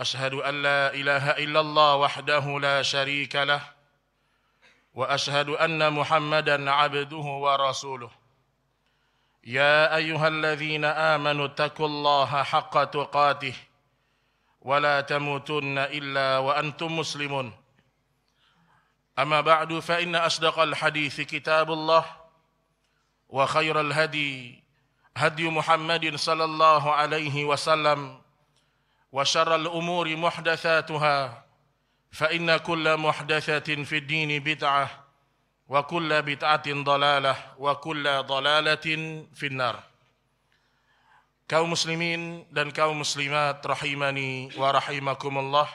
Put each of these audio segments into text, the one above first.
اشهد ان لا اله الا الله وحده لا شريك له واشهد ان محمدا عبده ورسوله يا ايها الذين امنوا اتقوا الله حق تقاته ولا تموتن الا وانتم مسلمون اما بعد فان اصدق الحديث كتاب الله وخير الهدي هدي محمد صلى الله عليه وسلم وشر الأمور محدثاتها فإن كل محدثة في الدين بدعة وكل بدعة ضلالة وكل ضلالة في النار kaum muslimin dan kaum muslimat rahimani wa rahimakumullah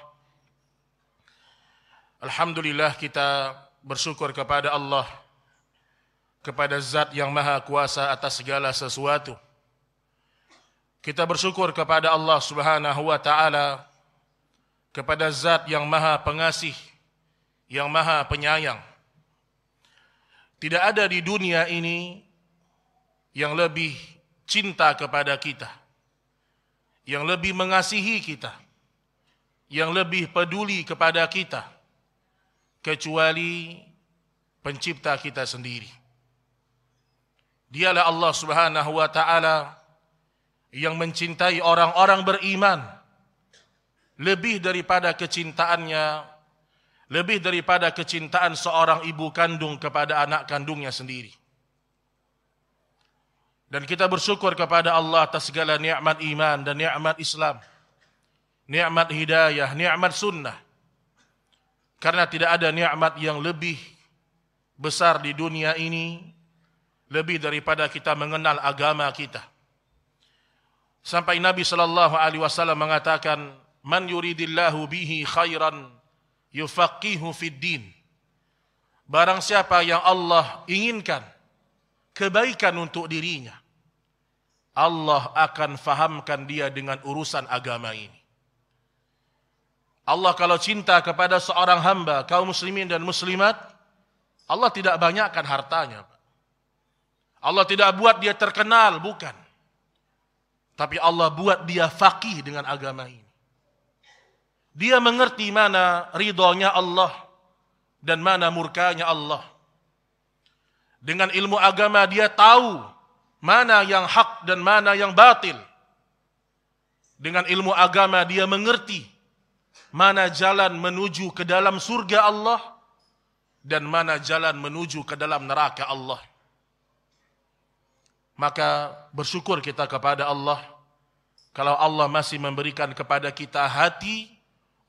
Alhamdulillah kita bersyukur kepada Allah kepada zat yang maha kuasa atas segala sesuatu Kita bersyukur kepada Allah Subhanahu wa taala kepada Zat yang Maha Pengasih, yang Maha Penyayang. Tidak ada di dunia ini yang lebih cinta kepada kita, yang lebih mengasihi kita, yang lebih peduli kepada kita kecuali pencipta kita sendiri. Dialah Allah Subhanahu wa taala yang mencintai orang-orang beriman lebih daripada kecintaannya lebih daripada kecintaan seorang ibu kandung kepada anak kandungnya sendiri. Dan kita bersyukur kepada Allah atas segala nikmat iman dan nikmat Islam. Nikmat hidayah, nikmat sunnah. Karena tidak ada nikmat yang lebih besar di dunia ini lebih daripada kita mengenal agama kita. Sampai Nabi sallallahu alaihi wasallam mengatakan, "Man yuridillahu bihi khairan yufaqihu fid din." Barang siapa yang Allah inginkan kebaikan untuk dirinya, Allah akan fahamkan dia dengan urusan agama ini. Allah kalau cinta kepada seorang hamba, kaum muslimin dan muslimat, Allah tidak banyakkan hartanya. Allah tidak buat dia terkenal, bukan. Tapi Allah buat dia faqih dengan agama ini. Dia mengerti mana ridhonya Allah dan mana murkanya Allah. Dengan ilmu agama dia tahu mana yang hak dan mana yang batil. Dengan ilmu agama dia mengerti mana jalan menuju ke dalam surga Allah dan mana jalan menuju ke dalam neraka Allah. Maka bersyukur kita kepada Allah kalau Allah masih memberikan kepada kita hati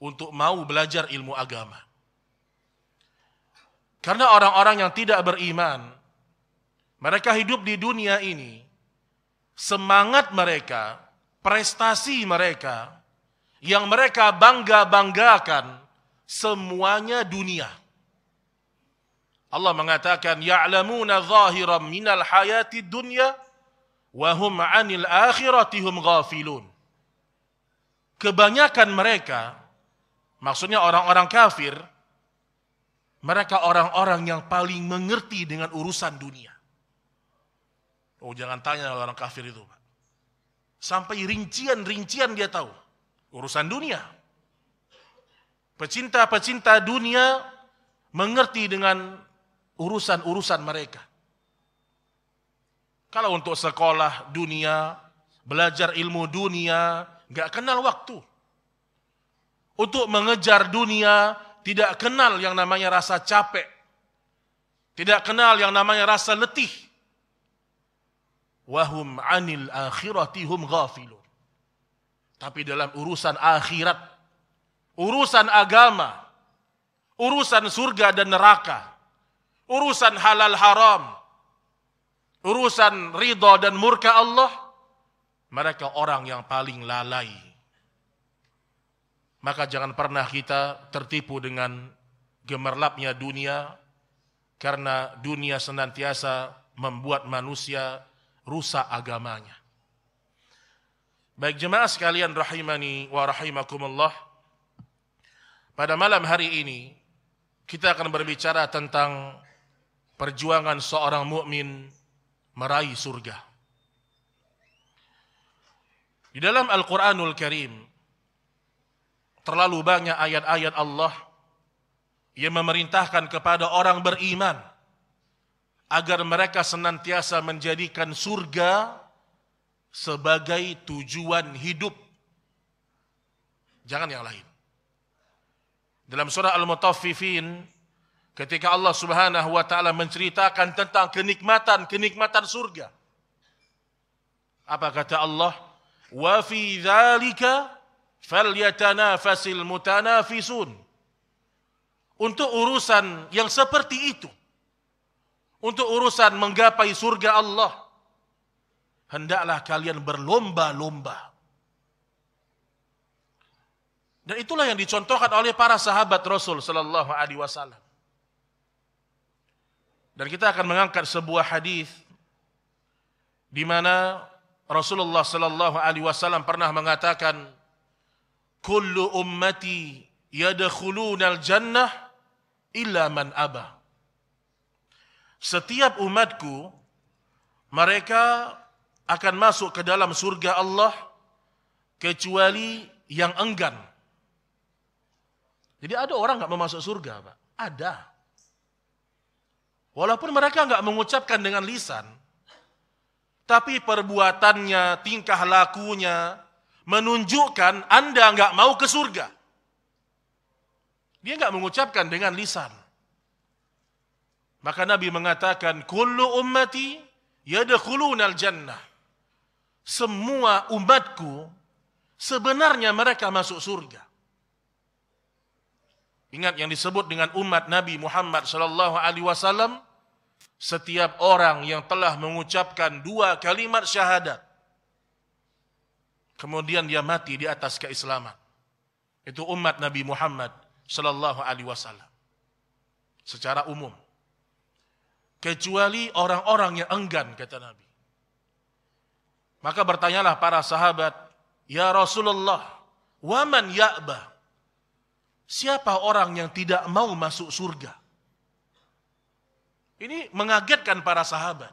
untuk mau belajar ilmu agama. Karena orang-orang yang tidak beriman, mereka hidup di dunia ini, semangat mereka, prestasi mereka, yang mereka bangga-banggakan, semuanya dunia. Allah mengatakan, يَعْلَمُونَ ظَاهِرًا مِنَ hayati dunya wahum anil akhiratihum ghafilun. Kebanyakan mereka, maksudnya orang-orang kafir, mereka orang-orang yang paling mengerti dengan urusan dunia. Oh jangan tanya orang kafir itu Sampai rincian-rincian dia tahu. Urusan dunia. Pecinta-pecinta dunia mengerti dengan urusan-urusan mereka. Kalau untuk sekolah dunia, belajar ilmu dunia, nggak kenal waktu. Untuk mengejar dunia, tidak kenal yang namanya rasa capek. Tidak kenal yang namanya rasa letih. Wahum anil akhiratihum ghafilun. Tapi dalam urusan akhirat, urusan agama, urusan surga dan neraka, urusan halal haram, urusan ridho dan murka Allah, mereka orang yang paling lalai. Maka jangan pernah kita tertipu dengan gemerlapnya dunia, karena dunia senantiasa membuat manusia rusak agamanya. Baik jemaah sekalian rahimani wa rahimakumullah. Pada malam hari ini kita akan berbicara tentang perjuangan seorang mukmin meraih surga. Di dalam Al-Quranul Karim, terlalu banyak ayat-ayat Allah yang memerintahkan kepada orang beriman agar mereka senantiasa menjadikan surga sebagai tujuan hidup. Jangan yang lain. Dalam surah Al-Mutaffifin Ketika Allah Subhanahu wa taala menceritakan tentang kenikmatan-kenikmatan surga. Apa kata Allah? Wa fi dzalika falyatanafasil mutanafisun. Untuk urusan yang seperti itu. Untuk urusan menggapai surga Allah. Hendaklah kalian berlomba-lomba. Dan itulah yang dicontohkan oleh para sahabat Rasul sallallahu alaihi wasallam. Dan kita akan mengangkat sebuah hadis di mana Rasulullah sallallahu alaihi wasallam pernah mengatakan kullu ummati yadkhulunal jannah illa man aba. Setiap umatku mereka akan masuk ke dalam surga Allah kecuali yang enggan. Jadi ada orang nggak mau masuk surga, Pak? Ada. Walaupun mereka nggak mengucapkan dengan lisan, tapi perbuatannya, tingkah lakunya menunjukkan Anda nggak mau ke surga. Dia nggak mengucapkan dengan lisan. Maka Nabi mengatakan, Kullu ummati yadkhulunal jannah. Semua umatku, sebenarnya mereka masuk surga. Ingat yang disebut dengan umat Nabi Muhammad sallallahu alaihi wasallam setiap orang yang telah mengucapkan dua kalimat syahadat kemudian dia mati di atas keislaman. Itu umat Nabi Muhammad sallallahu alaihi wasallam. Secara umum. Kecuali orang-orang yang enggan kata Nabi. Maka bertanyalah para sahabat, "Ya Rasulullah, waman ya'ba?" Siapa orang yang tidak mau masuk surga? Ini mengagetkan para sahabat.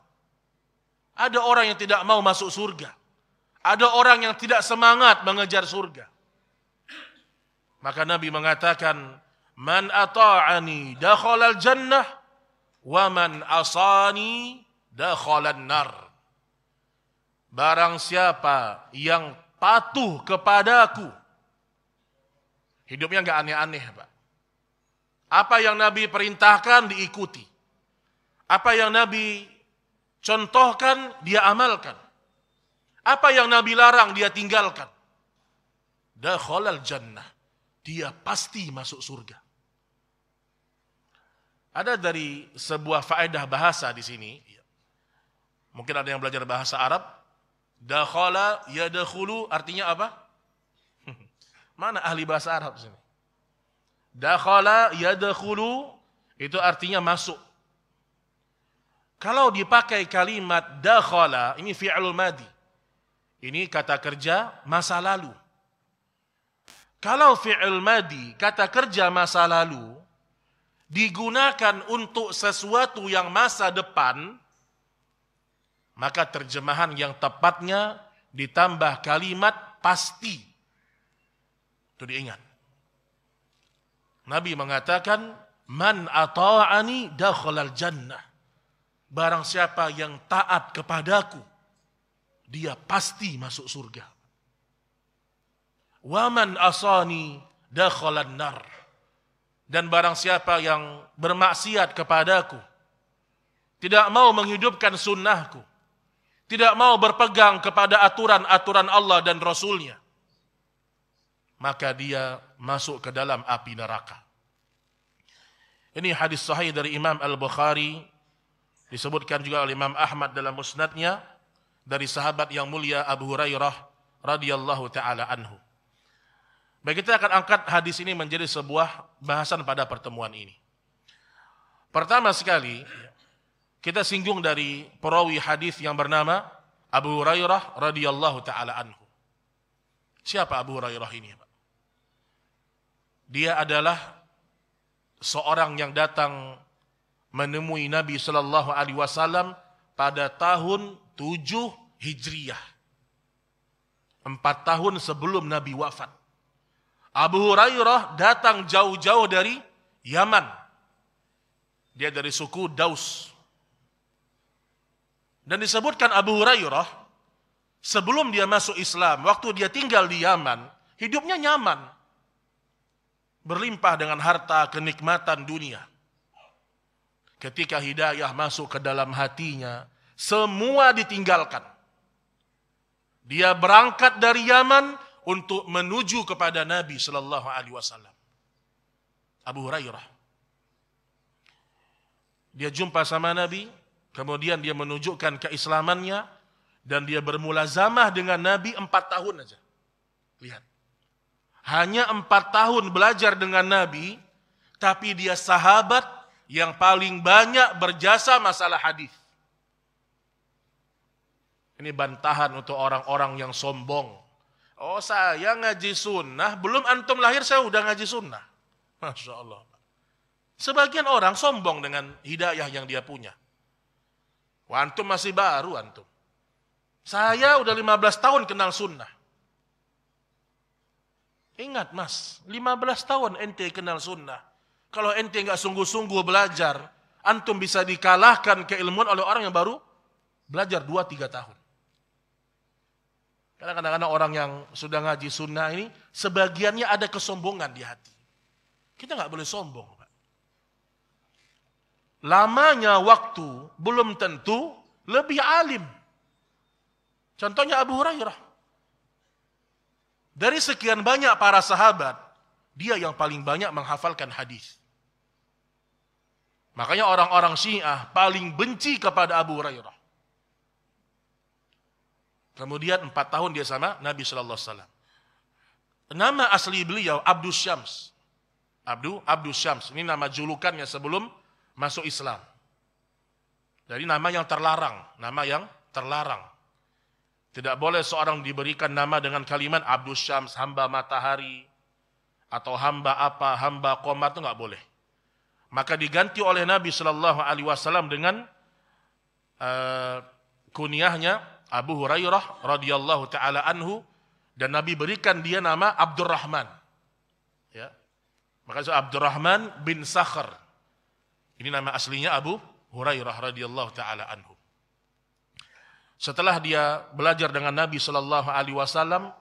Ada orang yang tidak mau masuk surga. Ada orang yang tidak semangat mengejar surga. Maka Nabi mengatakan, "Man ata'ani dakhalal jannah wa man asani dakhalan nar." Barang siapa yang patuh kepadaku Hidupnya nggak aneh-aneh, Pak. Apa yang Nabi perintahkan diikuti. Apa yang Nabi contohkan dia amalkan. Apa yang Nabi larang dia tinggalkan. Dakhalal jannah. Dia pasti masuk surga. Ada dari sebuah faedah bahasa di sini. Mungkin ada yang belajar bahasa Arab. Dakhala yadakhulu artinya apa? Mana ahli bahasa Arab sini? Dakhala yadkhulu itu artinya masuk. Kalau dipakai kalimat dakhala, ini fi'lul madi. Ini kata kerja masa lalu. Kalau fi'il madi, kata kerja masa lalu, digunakan untuk sesuatu yang masa depan, maka terjemahan yang tepatnya ditambah kalimat pasti. Itu diingat. Nabi mengatakan, Man ata'ani dakhalal jannah. Barang siapa yang taat kepadaku, dia pasti masuk surga. Waman asani dakhalan nar. Dan barang siapa yang bermaksiat kepadaku, tidak mau menghidupkan sunnahku, tidak mau berpegang kepada aturan-aturan Allah dan Rasulnya, maka dia masuk ke dalam api neraka. Ini hadis sahih dari Imam Al-Bukhari disebutkan juga oleh Imam Ahmad dalam musnadnya dari sahabat yang mulia Abu Hurairah radhiyallahu taala anhu. Baik kita akan angkat hadis ini menjadi sebuah bahasan pada pertemuan ini. Pertama sekali kita singgung dari perawi hadis yang bernama Abu Hurairah radhiyallahu taala anhu. Siapa Abu Hurairah ini, Pak? Dia adalah seorang yang datang menemui Nabi Shallallahu Alaihi Wasallam pada tahun 7 hijriah, Empat tahun sebelum Nabi wafat. Abu Hurairah datang jauh-jauh dari Yaman. Dia dari suku Daus. Dan disebutkan Abu Hurairah, sebelum dia masuk Islam, waktu dia tinggal di Yaman, hidupnya nyaman berlimpah dengan harta kenikmatan dunia. Ketika hidayah masuk ke dalam hatinya, semua ditinggalkan. Dia berangkat dari Yaman untuk menuju kepada Nabi Shallallahu Alaihi Wasallam. Abu Hurairah. Dia jumpa sama Nabi, kemudian dia menunjukkan keislamannya dan dia bermula bermulazamah dengan Nabi empat tahun aja. Lihat hanya empat tahun belajar dengan Nabi, tapi dia sahabat yang paling banyak berjasa masalah hadis. Ini bantahan untuk orang-orang yang sombong. Oh saya ngaji sunnah, belum antum lahir saya udah ngaji sunnah. Masya Allah. Sebagian orang sombong dengan hidayah yang dia punya. Wah antum masih baru antum. Saya udah 15 tahun kenal sunnah. Ingat mas, 15 tahun ente kenal sunnah. Kalau ente nggak sungguh-sungguh belajar, antum bisa dikalahkan keilmuan oleh orang yang baru belajar 2-3 tahun. Karena kadang-kadang orang yang sudah ngaji sunnah ini, sebagiannya ada kesombongan di hati. Kita nggak boleh sombong. Pak. Lamanya waktu belum tentu lebih alim. Contohnya Abu Hurairah. Dari sekian banyak para sahabat, dia yang paling banyak menghafalkan hadis. Makanya orang-orang Syiah paling benci kepada Abu Hurairah. Kemudian empat tahun dia sama Nabi Shallallahu Alaihi Wasallam. Nama asli beliau Abdus Syams. Abdu Abdus Syams. Ini nama julukannya sebelum masuk Islam. Jadi nama yang terlarang, nama yang terlarang. Tidak boleh seorang diberikan nama dengan kalimat Abdus Syams, hamba matahari, atau hamba apa, hamba komar itu nggak boleh. Maka diganti oleh Nabi Shallallahu Alaihi Wasallam dengan uh, eh, kunyahnya Abu Hurairah radhiyallahu taala anhu dan Nabi berikan dia nama Abdurrahman. Ya. Maka itu Abdurrahman bin Sakhar. Ini nama aslinya Abu Hurairah radhiyallahu taala anhu. Setelah dia belajar dengan Nabi Shallallahu Alaihi Wasallam,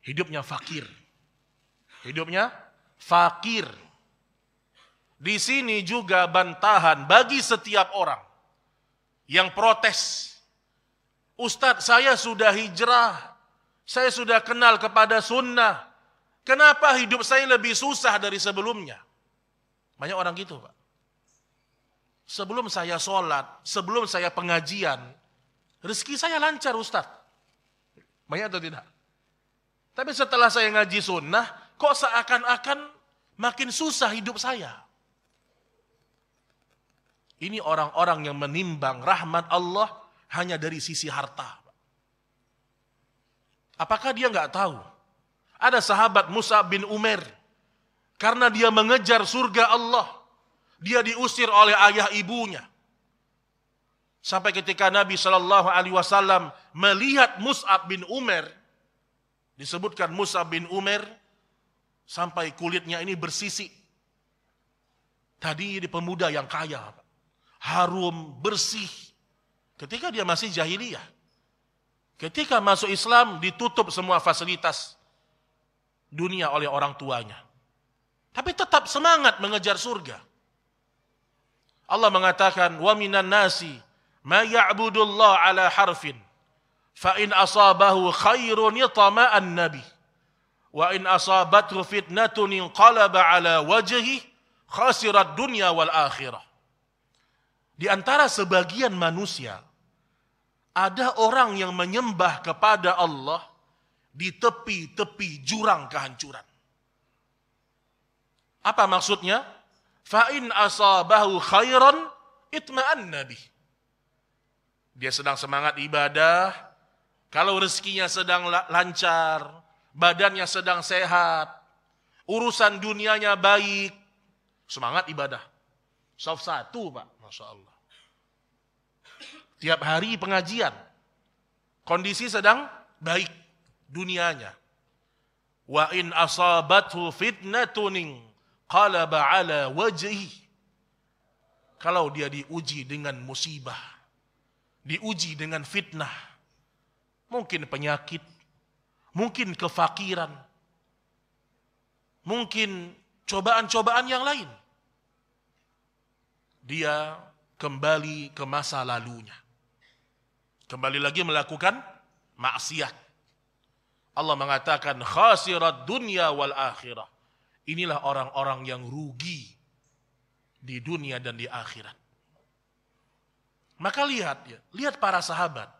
hidupnya fakir. Hidupnya fakir. Di sini juga bantahan bagi setiap orang yang protes. Ustadz, saya sudah hijrah. Saya sudah kenal kepada sunnah. Kenapa hidup saya lebih susah dari sebelumnya? Banyak orang gitu, Pak. Sebelum saya sholat, sebelum saya pengajian, Rezeki saya lancar Ustaz. Banyak atau tidak? Tapi setelah saya ngaji sunnah, kok seakan-akan makin susah hidup saya. Ini orang-orang yang menimbang rahmat Allah hanya dari sisi harta. Apakah dia nggak tahu? Ada sahabat Musa bin Umar, Karena dia mengejar surga Allah. Dia diusir oleh ayah ibunya. Sampai ketika Nabi Shallallahu Alaihi Wasallam melihat Mus'ab bin Umar, disebutkan Mus'ab bin Umar sampai kulitnya ini bersisik. Tadi di pemuda yang kaya, harum, bersih. Ketika dia masih jahiliyah, ketika masuk Islam ditutup semua fasilitas dunia oleh orang tuanya. Tapi tetap semangat mengejar surga. Allah mengatakan, waminan nasi ma ya'budullah ala harfin fa in asabahu khairun yatama'an nabi wa in asabathu fitnatun inqalaba ala wajhi khasirat dunya wal akhirah di antara sebagian manusia ada orang yang menyembah kepada Allah di tepi-tepi jurang kehancuran apa maksudnya fa'in asabahu khairan itma'an nabi dia sedang semangat ibadah, kalau rezekinya sedang lancar, badannya sedang sehat, urusan dunianya baik, semangat ibadah. Soft satu, Pak. Masya Allah. Tiap hari pengajian. Kondisi sedang baik dunianya. Wa in asabathu fitnatuning qalaba ala wajhi. Kalau dia diuji dengan musibah, diuji dengan fitnah, mungkin penyakit, mungkin kefakiran, mungkin cobaan-cobaan yang lain. Dia kembali ke masa lalunya. Kembali lagi melakukan maksiat. Allah mengatakan khasirat dunia wal akhirah. Inilah orang-orang yang rugi di dunia dan di akhirat. Maka lihat ya, lihat para sahabat.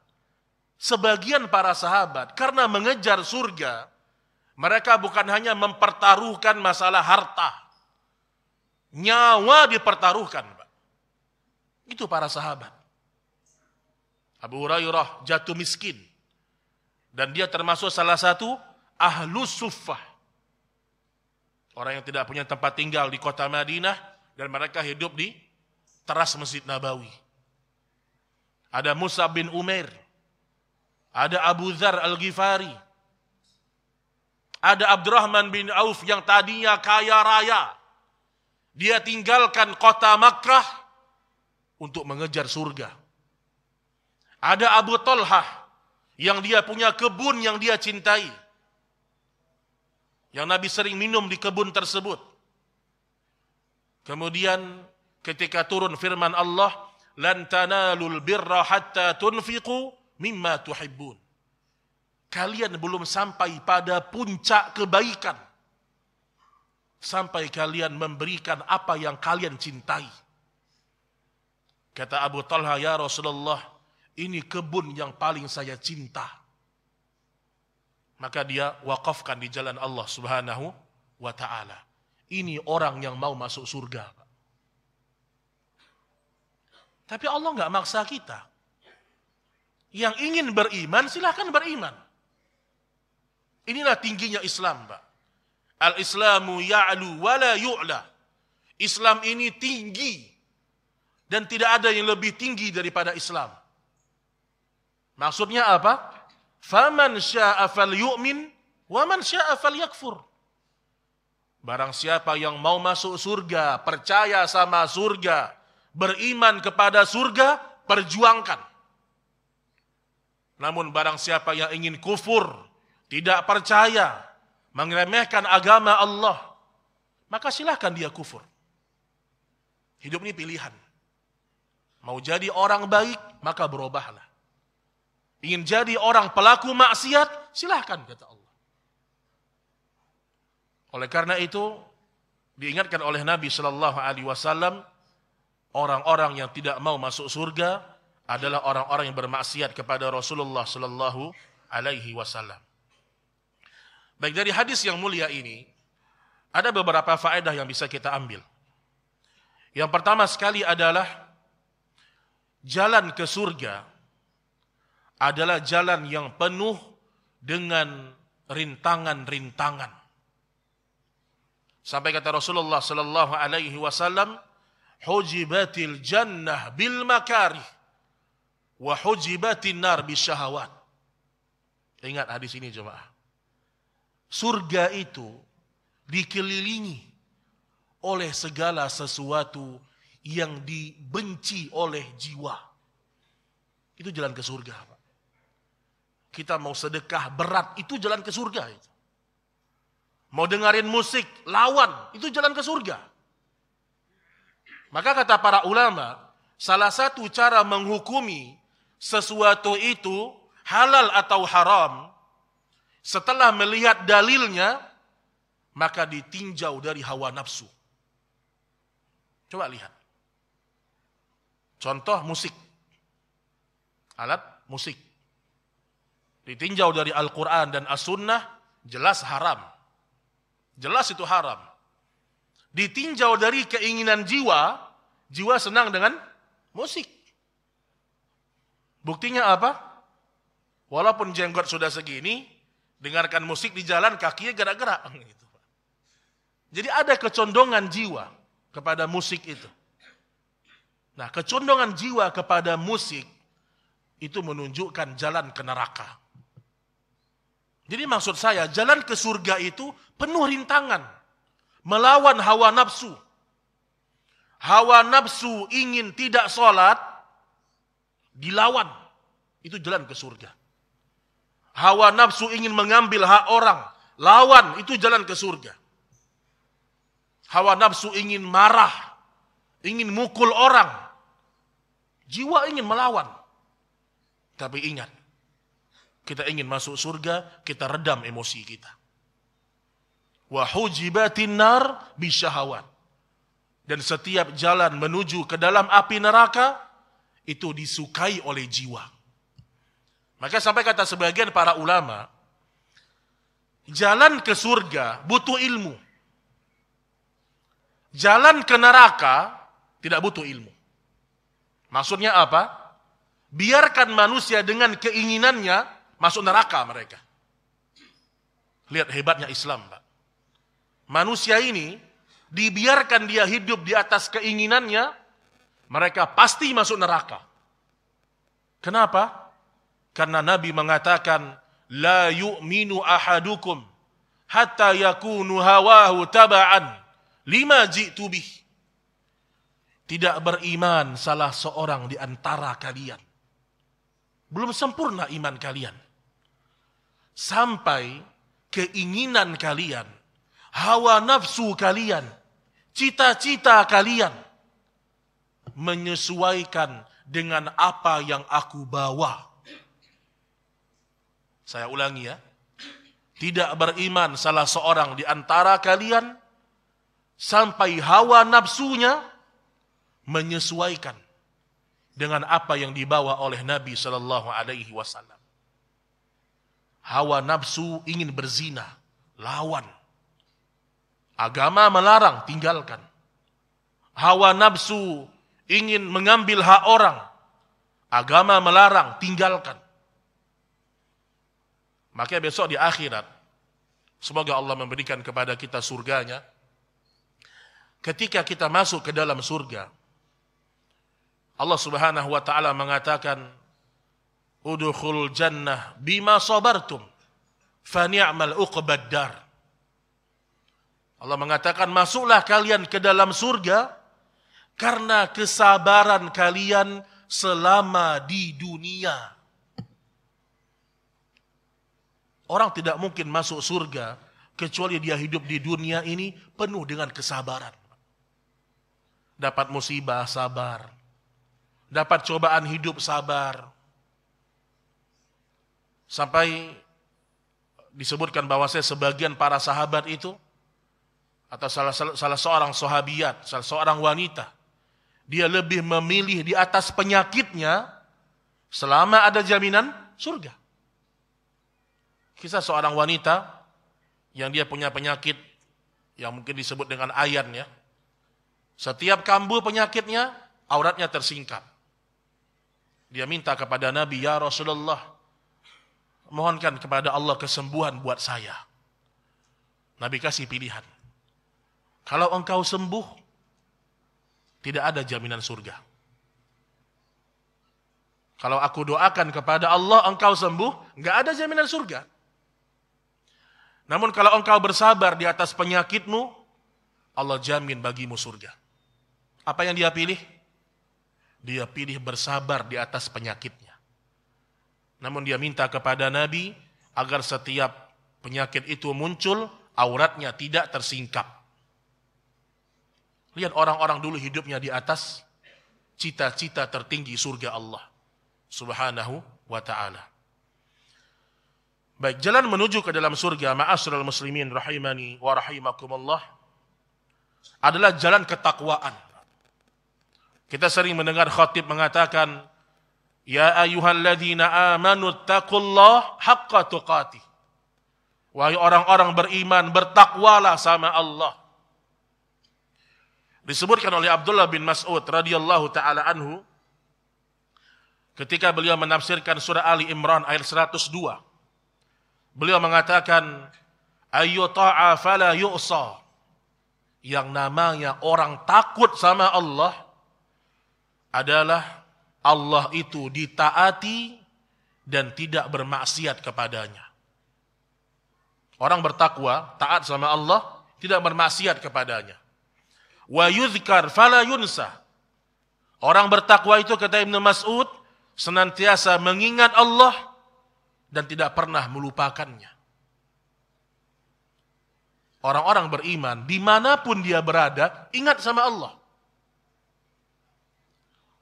Sebagian para sahabat karena mengejar surga, mereka bukan hanya mempertaruhkan masalah harta. Nyawa dipertaruhkan, Pak. Itu para sahabat. Abu Hurairah jatuh miskin. Dan dia termasuk salah satu ahlus sufah. Orang yang tidak punya tempat tinggal di kota Madinah dan mereka hidup di teras Masjid Nabawi ada Musa bin Umair. Ada Abu Dhar Al-Ghifari. Ada Abdurrahman bin Auf yang tadinya kaya raya. Dia tinggalkan kota Makkah untuk mengejar surga. Ada Abu Tolhah yang dia punya kebun yang dia cintai. Yang Nabi sering minum di kebun tersebut. Kemudian ketika turun firman Allah, lan tanalul birra hatta tunfiqu mimma tuhibbun. Kalian belum sampai pada puncak kebaikan sampai kalian memberikan apa yang kalian cintai. Kata Abu Talha, "Ya Rasulullah, ini kebun yang paling saya cinta." Maka dia wakafkan di jalan Allah Subhanahu wa taala. Ini orang yang mau masuk surga. Tapi Allah nggak maksa kita. Yang ingin beriman, silahkan beriman. Inilah tingginya Islam, Pak. Al-Islamu ya'lu wa la yu'la. Islam ini tinggi. Dan tidak ada yang lebih tinggi daripada Islam. Maksudnya apa? Faman sya'a fal yu'min, wa man sya'a fal yakfur. Barang siapa yang mau masuk surga, percaya sama surga, beriman kepada surga, perjuangkan. Namun barang siapa yang ingin kufur, tidak percaya, mengremehkan agama Allah, maka silahkan dia kufur. Hidup ini pilihan. Mau jadi orang baik, maka berubahlah. Ingin jadi orang pelaku maksiat, silahkan, kata Allah. Oleh karena itu, diingatkan oleh Nabi Shallallahu Alaihi Wasallam orang-orang yang tidak mau masuk surga adalah orang-orang yang bermaksiat kepada Rasulullah sallallahu alaihi wasallam. Baik dari hadis yang mulia ini ada beberapa faedah yang bisa kita ambil. Yang pertama sekali adalah jalan ke surga adalah jalan yang penuh dengan rintangan-rintangan. Sampai kata Rasulullah sallallahu alaihi wasallam, hujibatil jannah bil makari wa hujibatin nar syahawat. Ingat hadis ini jemaah. Surga itu dikelilingi oleh segala sesuatu yang dibenci oleh jiwa. Itu jalan ke surga. Pak. Kita mau sedekah berat, itu jalan ke surga. Mau dengerin musik, lawan, itu jalan ke surga. Maka kata para ulama, salah satu cara menghukumi sesuatu itu halal atau haram setelah melihat dalilnya maka ditinjau dari hawa nafsu. Coba lihat. Contoh musik. Alat musik. Ditinjau dari Al-Qur'an dan As-Sunnah jelas haram. Jelas itu haram ditinjau dari keinginan jiwa, jiwa senang dengan musik. Buktinya apa? Walaupun jenggot sudah segini, dengarkan musik di jalan kakinya gerak-gerak. Gitu. Jadi ada kecondongan jiwa kepada musik itu. Nah, kecondongan jiwa kepada musik itu menunjukkan jalan ke neraka. Jadi maksud saya, jalan ke surga itu penuh rintangan melawan hawa nafsu. Hawa nafsu ingin tidak sholat, dilawan. Itu jalan ke surga. Hawa nafsu ingin mengambil hak orang, lawan. Itu jalan ke surga. Hawa nafsu ingin marah, ingin mukul orang. Jiwa ingin melawan. Tapi ingat, kita ingin masuk surga, kita redam emosi kita. Wa nar bisyahawat. Dan setiap jalan menuju ke dalam api neraka itu disukai oleh jiwa. Maka sampai kata sebagian para ulama, jalan ke surga butuh ilmu. Jalan ke neraka tidak butuh ilmu. Maksudnya apa? Biarkan manusia dengan keinginannya masuk neraka mereka. Lihat hebatnya Islam, Pak manusia ini dibiarkan dia hidup di atas keinginannya, mereka pasti masuk neraka. Kenapa? Karena Nabi mengatakan, La yu'minu ahadukum hatta yakunu hawahu taba'an lima ji'tu bih. Tidak beriman salah seorang di antara kalian. Belum sempurna iman kalian. Sampai keinginan kalian hawa nafsu kalian, cita-cita kalian, menyesuaikan dengan apa yang aku bawa. Saya ulangi ya. Tidak beriman salah seorang di antara kalian sampai hawa nafsunya menyesuaikan dengan apa yang dibawa oleh Nabi Shallallahu Alaihi Wasallam. Hawa nafsu ingin berzina, lawan Agama melarang, tinggalkan. Hawa nafsu ingin mengambil hak orang. Agama melarang, tinggalkan. Maka besok di akhirat, semoga Allah memberikan kepada kita surganya. Ketika kita masuk ke dalam surga, Allah Subhanahu wa taala mengatakan, "Udkhul jannah bima sabartum, fani'mal uqbaddar. Allah mengatakan, masuklah kalian ke dalam surga karena kesabaran kalian selama di dunia. Orang tidak mungkin masuk surga kecuali dia hidup di dunia ini penuh dengan kesabaran. Dapat musibah, sabar. Dapat cobaan hidup, sabar. Sampai disebutkan bahwa saya sebagian para sahabat itu atau salah, salah, seorang sahabiat, salah seorang wanita, dia lebih memilih di atas penyakitnya selama ada jaminan surga. Kisah seorang wanita yang dia punya penyakit yang mungkin disebut dengan ayan ya. Setiap kambuh penyakitnya, auratnya tersingkap. Dia minta kepada Nabi, Ya Rasulullah, mohonkan kepada Allah kesembuhan buat saya. Nabi kasih pilihan. Kalau engkau sembuh, tidak ada jaminan surga. Kalau aku doakan kepada Allah engkau sembuh, enggak ada jaminan surga. Namun kalau engkau bersabar di atas penyakitmu, Allah jamin bagimu surga. Apa yang dia pilih? Dia pilih bersabar di atas penyakitnya. Namun dia minta kepada Nabi agar setiap penyakit itu muncul, auratnya tidak tersingkap. Lihat orang-orang dulu hidupnya di atas cita-cita tertinggi surga Allah Subhanahu wa taala. Baik, jalan menuju ke dalam surga ma'asral muslimin rahimani wa rahimakumullah adalah jalan ketakwaan. Kita sering mendengar khatib mengatakan, "Ya ayyuhalladzina amanu takullah haqqa tuqati. Wahai orang-orang beriman, bertakwalah sama Allah Disebutkan oleh Abdullah bin Mas'ud radhiyallahu taala anhu ketika beliau menafsirkan surah Ali Imran ayat 102. Beliau mengatakan ayyu ta'a fala yu'sa. Yang namanya orang takut sama Allah adalah Allah itu ditaati dan tidak bermaksiat kepadanya. Orang bertakwa, taat sama Allah, tidak bermaksiat kepadanya wa yudhkar fala yunsa. Orang bertakwa itu kata Ibnu Mas'ud senantiasa mengingat Allah dan tidak pernah melupakannya. Orang-orang beriman dimanapun dia berada ingat sama Allah.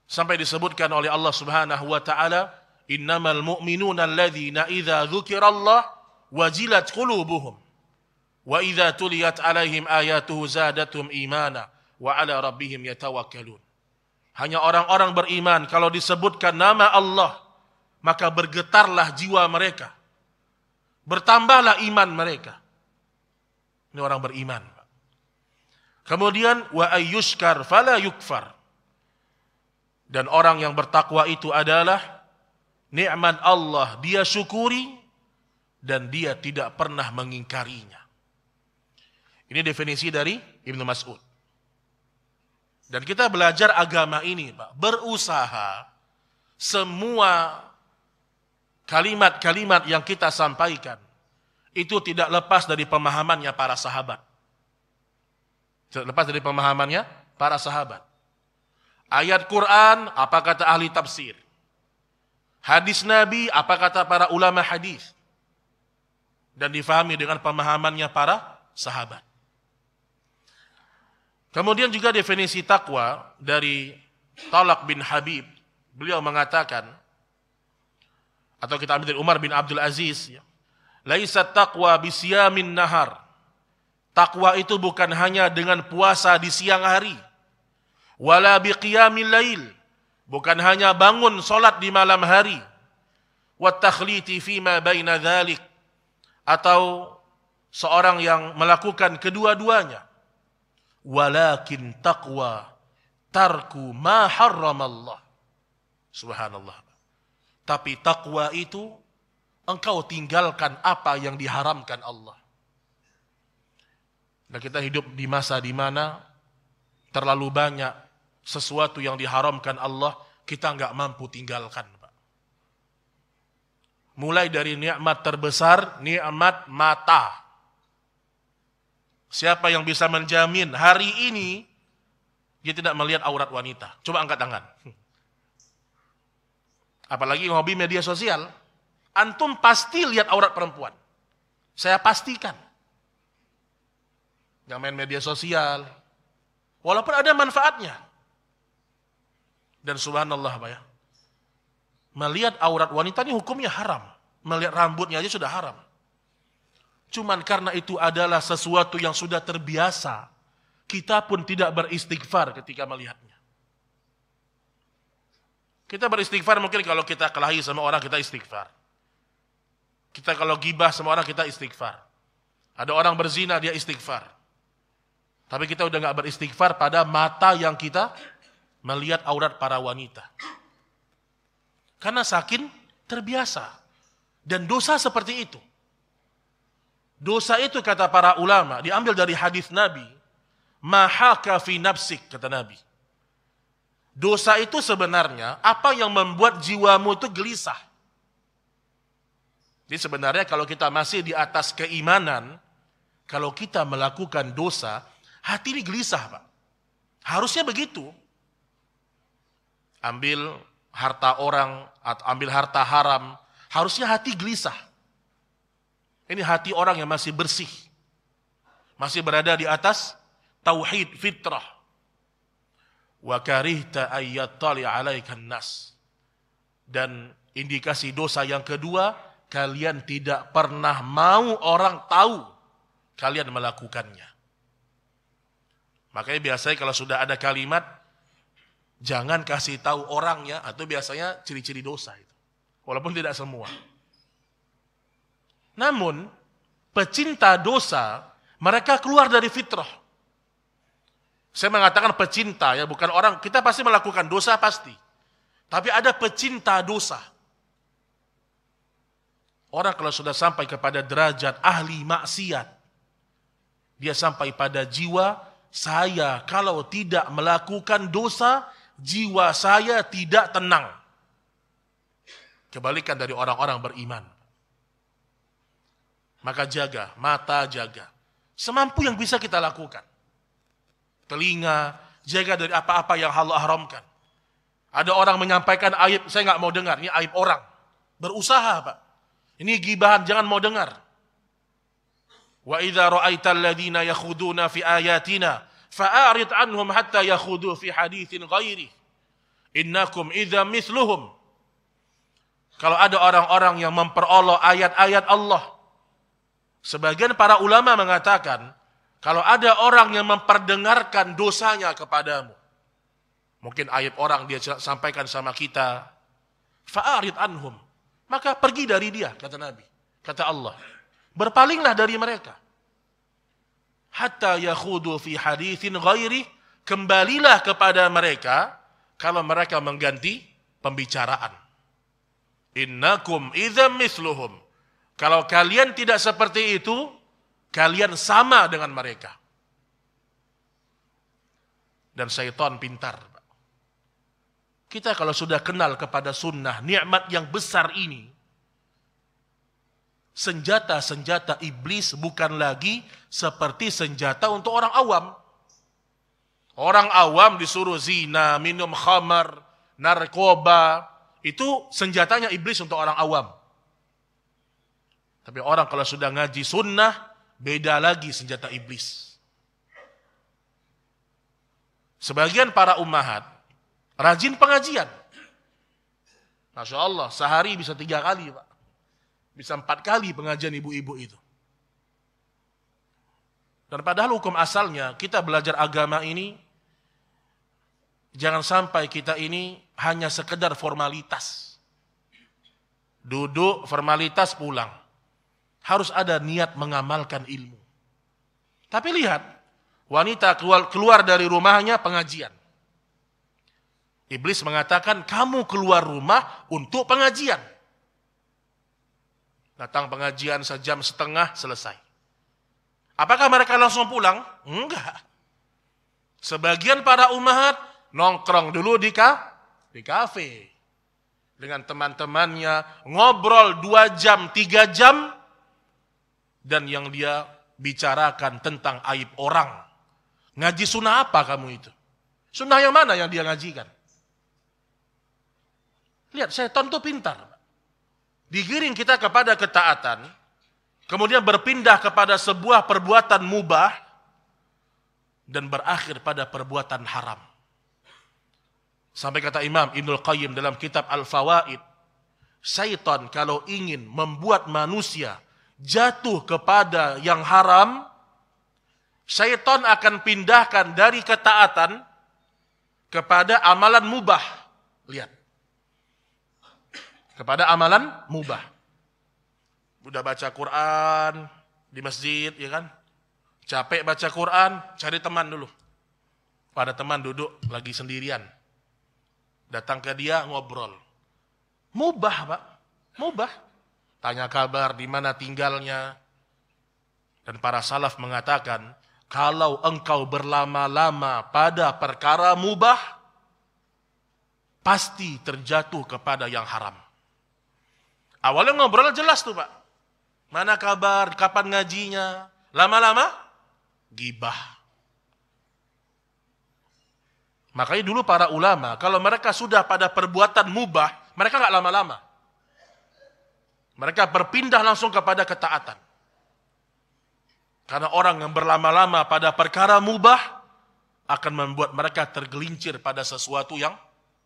Sampai disebutkan oleh Allah Subhanahu wa taala, "Innamal mu'minuna alladzina idza Allah wajilat qulubuhum wa idza tuliyat alaihim ayatuhu zadatum imana." wa ala rabbihim yatawakkalun. Hanya orang-orang beriman kalau disebutkan nama Allah maka bergetarlah jiwa mereka. Bertambahlah iman mereka. Ini orang beriman. Kemudian wa ayyushkar fala yukfar. Dan orang yang bertakwa itu adalah nikmat Allah, dia syukuri dan dia tidak pernah mengingkarinya. Ini definisi dari Ibnu Mas'ud. Dan kita belajar agama ini, Pak. Berusaha semua kalimat-kalimat yang kita sampaikan itu tidak lepas dari pemahamannya para sahabat. tidak Lepas dari pemahamannya para sahabat. Ayat Quran, apa kata ahli tafsir? Hadis Nabi, apa kata para ulama hadis? Dan difahami dengan pemahamannya para sahabat. Kemudian juga definisi takwa dari Talak bin Habib, beliau mengatakan atau kita ambil dari Umar bin Abdul Aziz, ya. Laisa taqwa bisyamin nahar. Takwa itu bukan hanya dengan puasa di siang hari. Wala biqiyamil lail. Bukan hanya bangun solat di malam hari. takhliti fima baina dhalik. Atau seorang yang melakukan kedua-duanya walakin taqwa tarku ma Allah. Subhanallah. Tapi takwa itu engkau tinggalkan apa yang diharamkan Allah. Nah, kita hidup di masa di mana terlalu banyak sesuatu yang diharamkan Allah, kita nggak mampu tinggalkan. Pak. Mulai dari nikmat terbesar, nikmat mata. Siapa yang bisa menjamin hari ini dia tidak melihat aurat wanita? Coba angkat tangan. Apalagi hobi media sosial, antum pasti lihat aurat perempuan. Saya pastikan. Yang main media sosial, walaupun ada manfaatnya. Dan subhanallah, Pak ya. Melihat aurat wanita ini hukumnya haram. Melihat rambutnya aja sudah haram. Cuman karena itu adalah sesuatu yang sudah terbiasa, kita pun tidak beristighfar ketika melihatnya. Kita beristighfar mungkin kalau kita kelahi sama orang kita istighfar. Kita kalau gibah sama orang kita istighfar. Ada orang berzina dia istighfar. Tapi kita udah gak beristighfar pada mata yang kita melihat aurat para wanita. Karena sakin terbiasa. Dan dosa seperti itu. Dosa itu kata para ulama diambil dari hadis Nabi. Mahaka fi nafsik kata Nabi. Dosa itu sebenarnya apa yang membuat jiwamu itu gelisah. Jadi sebenarnya kalau kita masih di atas keimanan, kalau kita melakukan dosa, hati ini gelisah, Pak. Harusnya begitu. Ambil harta orang atau ambil harta haram, harusnya hati gelisah. Ini hati orang yang masih bersih. Masih berada di atas tauhid fitrah. Wa karihta alaikan Dan indikasi dosa yang kedua, kalian tidak pernah mau orang tahu kalian melakukannya. Makanya biasanya kalau sudah ada kalimat, jangan kasih tahu orangnya atau biasanya ciri-ciri dosa itu. Walaupun tidak semua. Namun, pecinta dosa, mereka keluar dari fitrah. Saya mengatakan pecinta ya, bukan orang, kita pasti melakukan dosa pasti. Tapi ada pecinta dosa. Orang kalau sudah sampai kepada derajat ahli maksiat, dia sampai pada jiwa, saya kalau tidak melakukan dosa, jiwa saya tidak tenang. Kebalikan dari orang-orang beriman. Maka jaga, mata jaga. Semampu yang bisa kita lakukan. Telinga, jaga dari apa-apa yang Allah haramkan. Ada orang menyampaikan aib, saya nggak mau dengar, ini aib orang. Berusaha, Pak. Ini gibahan, jangan mau dengar. Wa idza ra'aita alladziina yakhuduna fi ayatina fa'arid anhum hatta yakhudu fi haditsin ghairi. Innakum idza mithluhum. Kalau ada orang-orang yang memperolok ayat-ayat Allah, Sebagian para ulama mengatakan, kalau ada orang yang memperdengarkan dosanya kepadamu, mungkin ayat orang dia sampaikan sama kita, fa'arid anhum, maka pergi dari dia, kata Nabi, kata Allah. Berpalinglah dari mereka. Hatta yakhudu fi hadithin ghairi, kembalilah kepada mereka, kalau mereka mengganti pembicaraan. Innakum idham misluhum kalau kalian tidak seperti itu, kalian sama dengan mereka. Dan syaitan pintar. Kita kalau sudah kenal kepada sunnah, nikmat yang besar ini, senjata-senjata iblis bukan lagi seperti senjata untuk orang awam. Orang awam disuruh zina, minum khamar, narkoba, itu senjatanya iblis untuk orang awam. Tapi orang kalau sudah ngaji sunnah, beda lagi senjata iblis. Sebagian para ummahat, rajin pengajian. Masya Allah, sehari bisa tiga kali, Pak. Bisa empat kali pengajian ibu-ibu itu. Dan padahal hukum asalnya, kita belajar agama ini, jangan sampai kita ini hanya sekedar formalitas. Duduk, formalitas, pulang harus ada niat mengamalkan ilmu. Tapi lihat, wanita keluar, keluar dari rumahnya pengajian. Iblis mengatakan, kamu keluar rumah untuk pengajian. Datang pengajian sejam setengah, selesai. Apakah mereka langsung pulang? Enggak. Sebagian para umat nongkrong dulu di, di kafe. Dengan teman-temannya, ngobrol dua jam, tiga jam, dan yang dia bicarakan tentang aib orang. Ngaji sunnah apa kamu itu? Sunnah yang mana yang dia ngajikan? Lihat, setan itu pintar. Digiring kita kepada ketaatan, kemudian berpindah kepada sebuah perbuatan mubah, dan berakhir pada perbuatan haram. Sampai kata Imam Ibnul Qayyim dalam kitab Al-Fawaid, syaitan kalau ingin membuat manusia jatuh kepada yang haram, syaitan akan pindahkan dari ketaatan kepada amalan mubah. Lihat. Kepada amalan mubah. Udah baca Quran di masjid, ya kan? Capek baca Quran, cari teman dulu. Pada teman duduk lagi sendirian. Datang ke dia ngobrol. Mubah, Pak. Mubah tanya kabar di mana tinggalnya. Dan para salaf mengatakan, kalau engkau berlama-lama pada perkara mubah, pasti terjatuh kepada yang haram. Awalnya ngobrol jelas tuh Pak. Mana kabar, kapan ngajinya. Lama-lama, gibah. Makanya dulu para ulama, kalau mereka sudah pada perbuatan mubah, mereka nggak lama-lama. Mereka berpindah langsung kepada ketaatan. Karena orang yang berlama-lama pada perkara mubah akan membuat mereka tergelincir pada sesuatu yang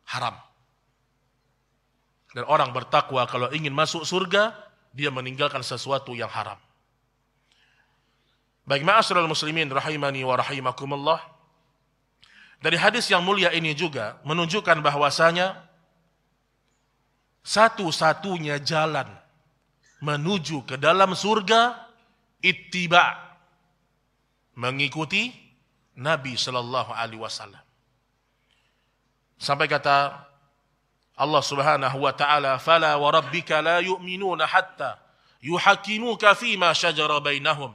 haram. Dan orang bertakwa kalau ingin masuk surga, dia meninggalkan sesuatu yang haram. Baik ma'asyiral muslimin rahimani wa rahimakumullah. Dari hadis yang mulia ini juga menunjukkan bahwasanya satu-satunya jalan menuju ke dalam surga ittiba mengikuti Nabi Shallallahu Alaihi Wasallam. Sampai kata Allah Subhanahu wa taala, "Fala wa la yu'minuna hatta yuhakimuka fima shajara bainahum,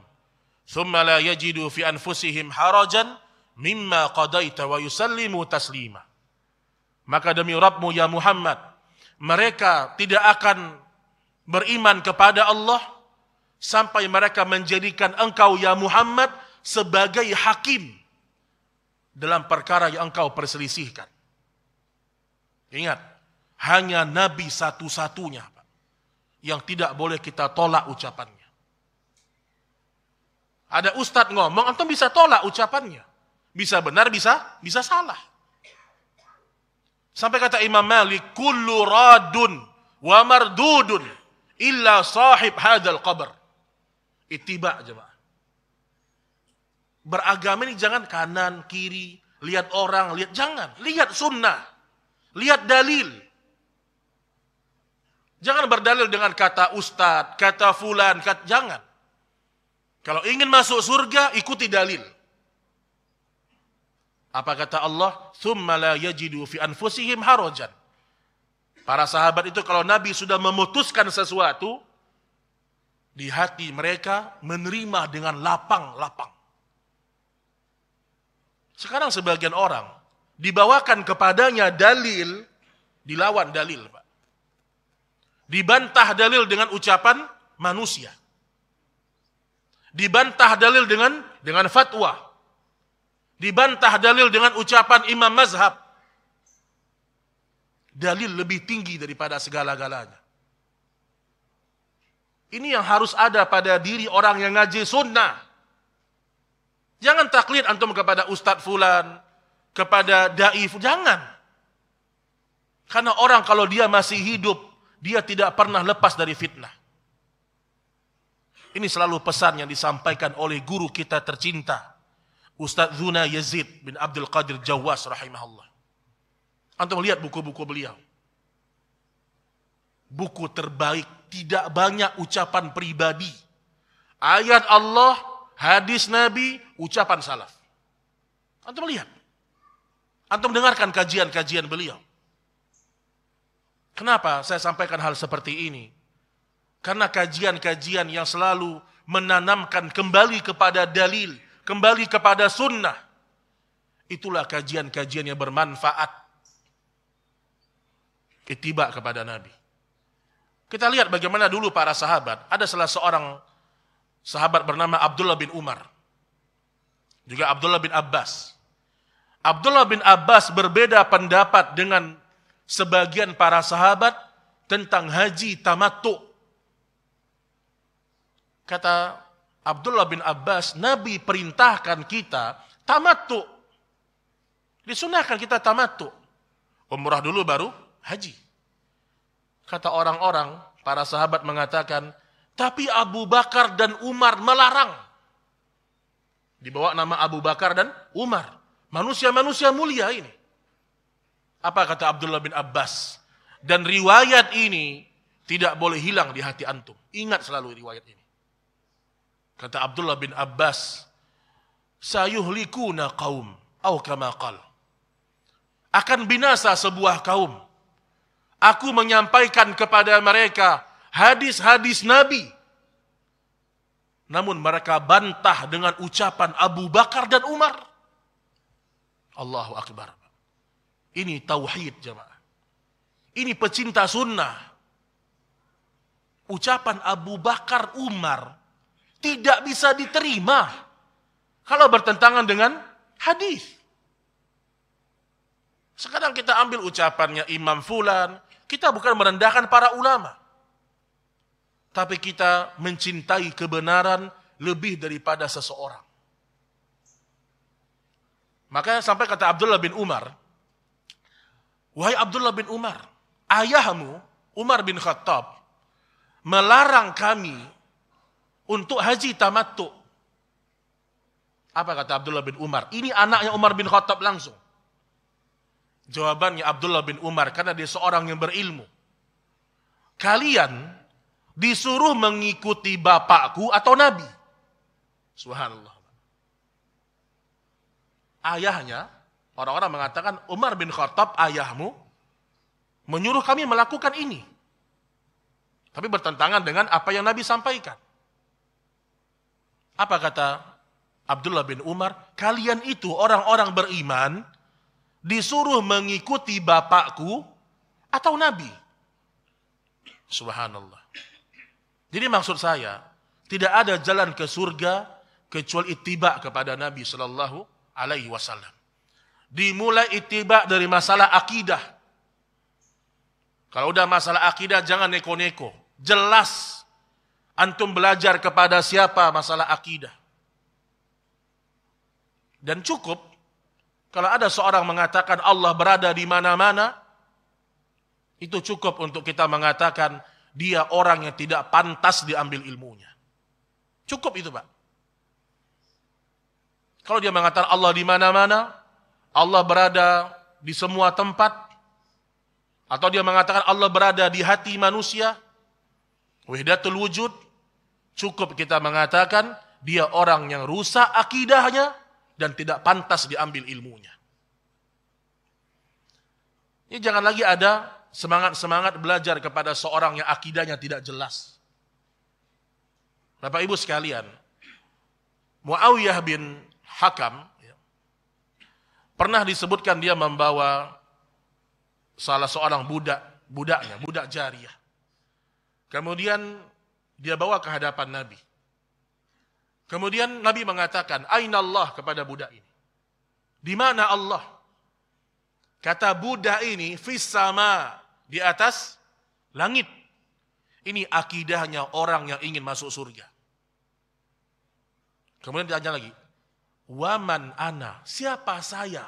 thumma la yajidu fi anfusihim harajan mimma qadaita wa yusallimu taslima." Maka demi Rabbmu ya Muhammad, mereka tidak akan beriman kepada Allah sampai mereka menjadikan engkau ya Muhammad sebagai hakim dalam perkara yang engkau perselisihkan. Ingat, hanya Nabi satu-satunya yang tidak boleh kita tolak ucapannya. Ada ustadz ngomong, antum bisa tolak ucapannya. Bisa benar, bisa bisa salah. Sampai kata Imam Malik, kullu radun wa mardudun illa sahib hadal qabr. aja jemaah. Beragama ini jangan kanan, kiri, lihat orang, lihat jangan, lihat sunnah, lihat dalil. Jangan berdalil dengan kata ustad, kata fulan, kata jangan. Kalau ingin masuk surga, ikuti dalil. Apa kata Allah? Thumma la yajidu fi anfusihim harojan. Para sahabat itu kalau Nabi sudah memutuskan sesuatu, di hati mereka menerima dengan lapang-lapang. Sekarang sebagian orang dibawakan kepadanya dalil, dilawan dalil, Pak. Dibantah dalil dengan ucapan manusia. Dibantah dalil dengan dengan fatwa. Dibantah dalil dengan ucapan imam mazhab dalil lebih tinggi daripada segala-galanya. Ini yang harus ada pada diri orang yang ngaji sunnah. Jangan taklid antum kepada ustadz fulan, kepada dai fulan. Jangan. Karena orang kalau dia masih hidup, dia tidak pernah lepas dari fitnah. Ini selalu pesan yang disampaikan oleh guru kita tercinta, Ustadz Zuna Yazid bin Abdul Qadir Jawas rahimahullah. Antum lihat buku-buku beliau. Buku terbaik, tidak banyak ucapan pribadi. Ayat Allah, hadis Nabi, ucapan salaf. Antum lihat. Antum dengarkan kajian-kajian beliau. Kenapa saya sampaikan hal seperti ini? Karena kajian-kajian yang selalu menanamkan kembali kepada dalil, kembali kepada sunnah. Itulah kajian-kajian yang bermanfaat Ketiba kepada Nabi. Kita lihat bagaimana dulu para sahabat. Ada salah seorang sahabat bernama Abdullah bin Umar. Juga Abdullah bin Abbas. Abdullah bin Abbas berbeda pendapat dengan sebagian para sahabat tentang haji tamattu. Kata Abdullah bin Abbas, Nabi perintahkan kita tamattu. Disunahkan kita tamattu. Umrah dulu baru haji. Kata orang-orang, para sahabat mengatakan, tapi Abu Bakar dan Umar melarang. Dibawa nama Abu Bakar dan Umar. Manusia-manusia mulia ini. Apa kata Abdullah bin Abbas? Dan riwayat ini tidak boleh hilang di hati antum. Ingat selalu riwayat ini. Kata Abdullah bin Abbas, sayuhlikuna kaum, au kama Akan binasa sebuah kaum aku menyampaikan kepada mereka hadis-hadis Nabi. Namun mereka bantah dengan ucapan Abu Bakar dan Umar. Allahu Akbar. Ini tauhid jemaah. Ini pecinta sunnah. Ucapan Abu Bakar Umar tidak bisa diterima kalau bertentangan dengan hadis. Sekarang kita ambil ucapannya Imam Fulan, kita bukan merendahkan para ulama. Tapi kita mencintai kebenaran lebih daripada seseorang. Maka sampai kata Abdullah bin Umar, Wahai Abdullah bin Umar, ayahmu, Umar bin Khattab, melarang kami untuk haji tamattu. Apa kata Abdullah bin Umar? Ini anaknya Umar bin Khattab langsung. Jawabannya Abdullah bin Umar karena dia seorang yang berilmu. Kalian disuruh mengikuti bapakku atau nabi. Subhanallah. Ayahnya, orang-orang mengatakan Umar bin Khattab ayahmu menyuruh kami melakukan ini. Tapi bertentangan dengan apa yang Nabi sampaikan. Apa kata Abdullah bin Umar? Kalian itu orang-orang beriman disuruh mengikuti bapakku atau nabi? Subhanallah. Jadi maksud saya, tidak ada jalan ke surga kecuali itiba kepada Nabi Shallallahu alaihi wasallam. Dimulai itiba dari masalah akidah. Kalau udah masalah akidah jangan neko-neko. Jelas antum belajar kepada siapa masalah akidah. Dan cukup kalau ada seorang mengatakan Allah berada di mana-mana, itu cukup untuk kita mengatakan dia orang yang tidak pantas diambil ilmunya. Cukup itu, Pak. Kalau dia mengatakan Allah di mana-mana, Allah berada di semua tempat, atau dia mengatakan Allah berada di hati manusia, wahdatul wujud, cukup kita mengatakan dia orang yang rusak akidahnya, dan tidak pantas diambil ilmunya. Ini jangan lagi ada semangat-semangat belajar kepada seorang yang akidahnya tidak jelas. Bapak Ibu sekalian, Muawiyah bin Hakam ya, pernah disebutkan dia membawa salah seorang budak, budaknya, budak jariah. Kemudian dia bawa ke hadapan Nabi. Kemudian Nabi mengatakan, Aina Allah kepada budak ini. Di mana Allah? Kata budak ini, Fisama, di atas langit. Ini akidahnya orang yang ingin masuk surga. Kemudian ditanya lagi, Waman ana, siapa saya?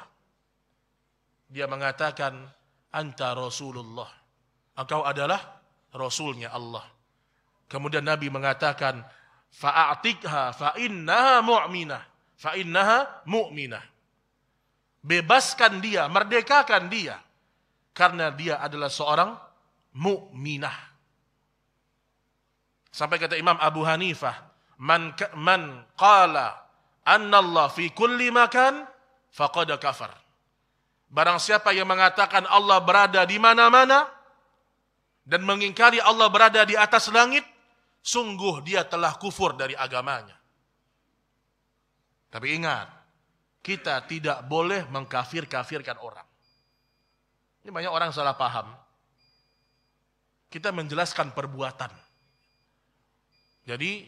Dia mengatakan, Anta Rasulullah. Engkau adalah Rasulnya Allah. Kemudian Nabi mengatakan, fa'atikha fa'innaha mu'minah. Fa'innaha mu'minah. Bebaskan dia, merdekakan dia. Karena dia adalah seorang mu'minah. Sampai kata Imam Abu Hanifah, man man qala anna Allah fi kulli makan faqada kafar. Barang siapa yang mengatakan Allah berada di mana-mana dan mengingkari Allah berada di atas langit, sungguh dia telah kufur dari agamanya. Tapi ingat, kita tidak boleh mengkafir-kafirkan orang. Ini banyak orang salah paham. Kita menjelaskan perbuatan. Jadi,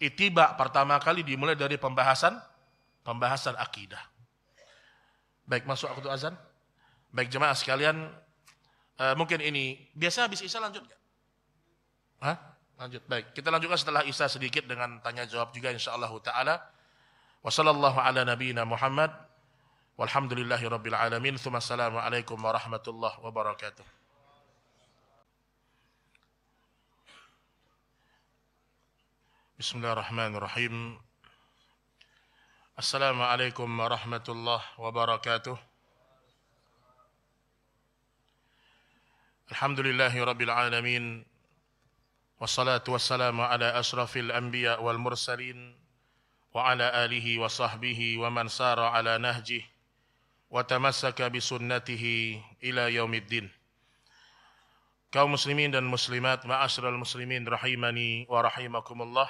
itiba pertama kali dimulai dari pembahasan pembahasan akidah. Baik masuk waktu azan. Baik jemaah sekalian, uh, mungkin ini biasanya habis isya lanjut nggak? Hah? Lanjut. Baik, kita lanjutkan setelah Isa sedikit dengan tanya jawab juga insyaallah taala. Wa ala nabiyyina Muhammad. Walhamdulillahi alamin. Tsumma assalamualaikum warahmatullahi wabarakatuh. Bismillahirrahmanirrahim. Assalamualaikum warahmatullahi wabarakatuh. Alhamdulillahi alamin wassalatu wassalamu على أشرف الأنبياء والمرسلين وعلى آله وصحبه ومن wa على نهجه وتمسك sara إلى يوم الدين. tamassaka kaum muslimin dan muslimat ma'asyiral muslimin rahimani wa rahimakumullah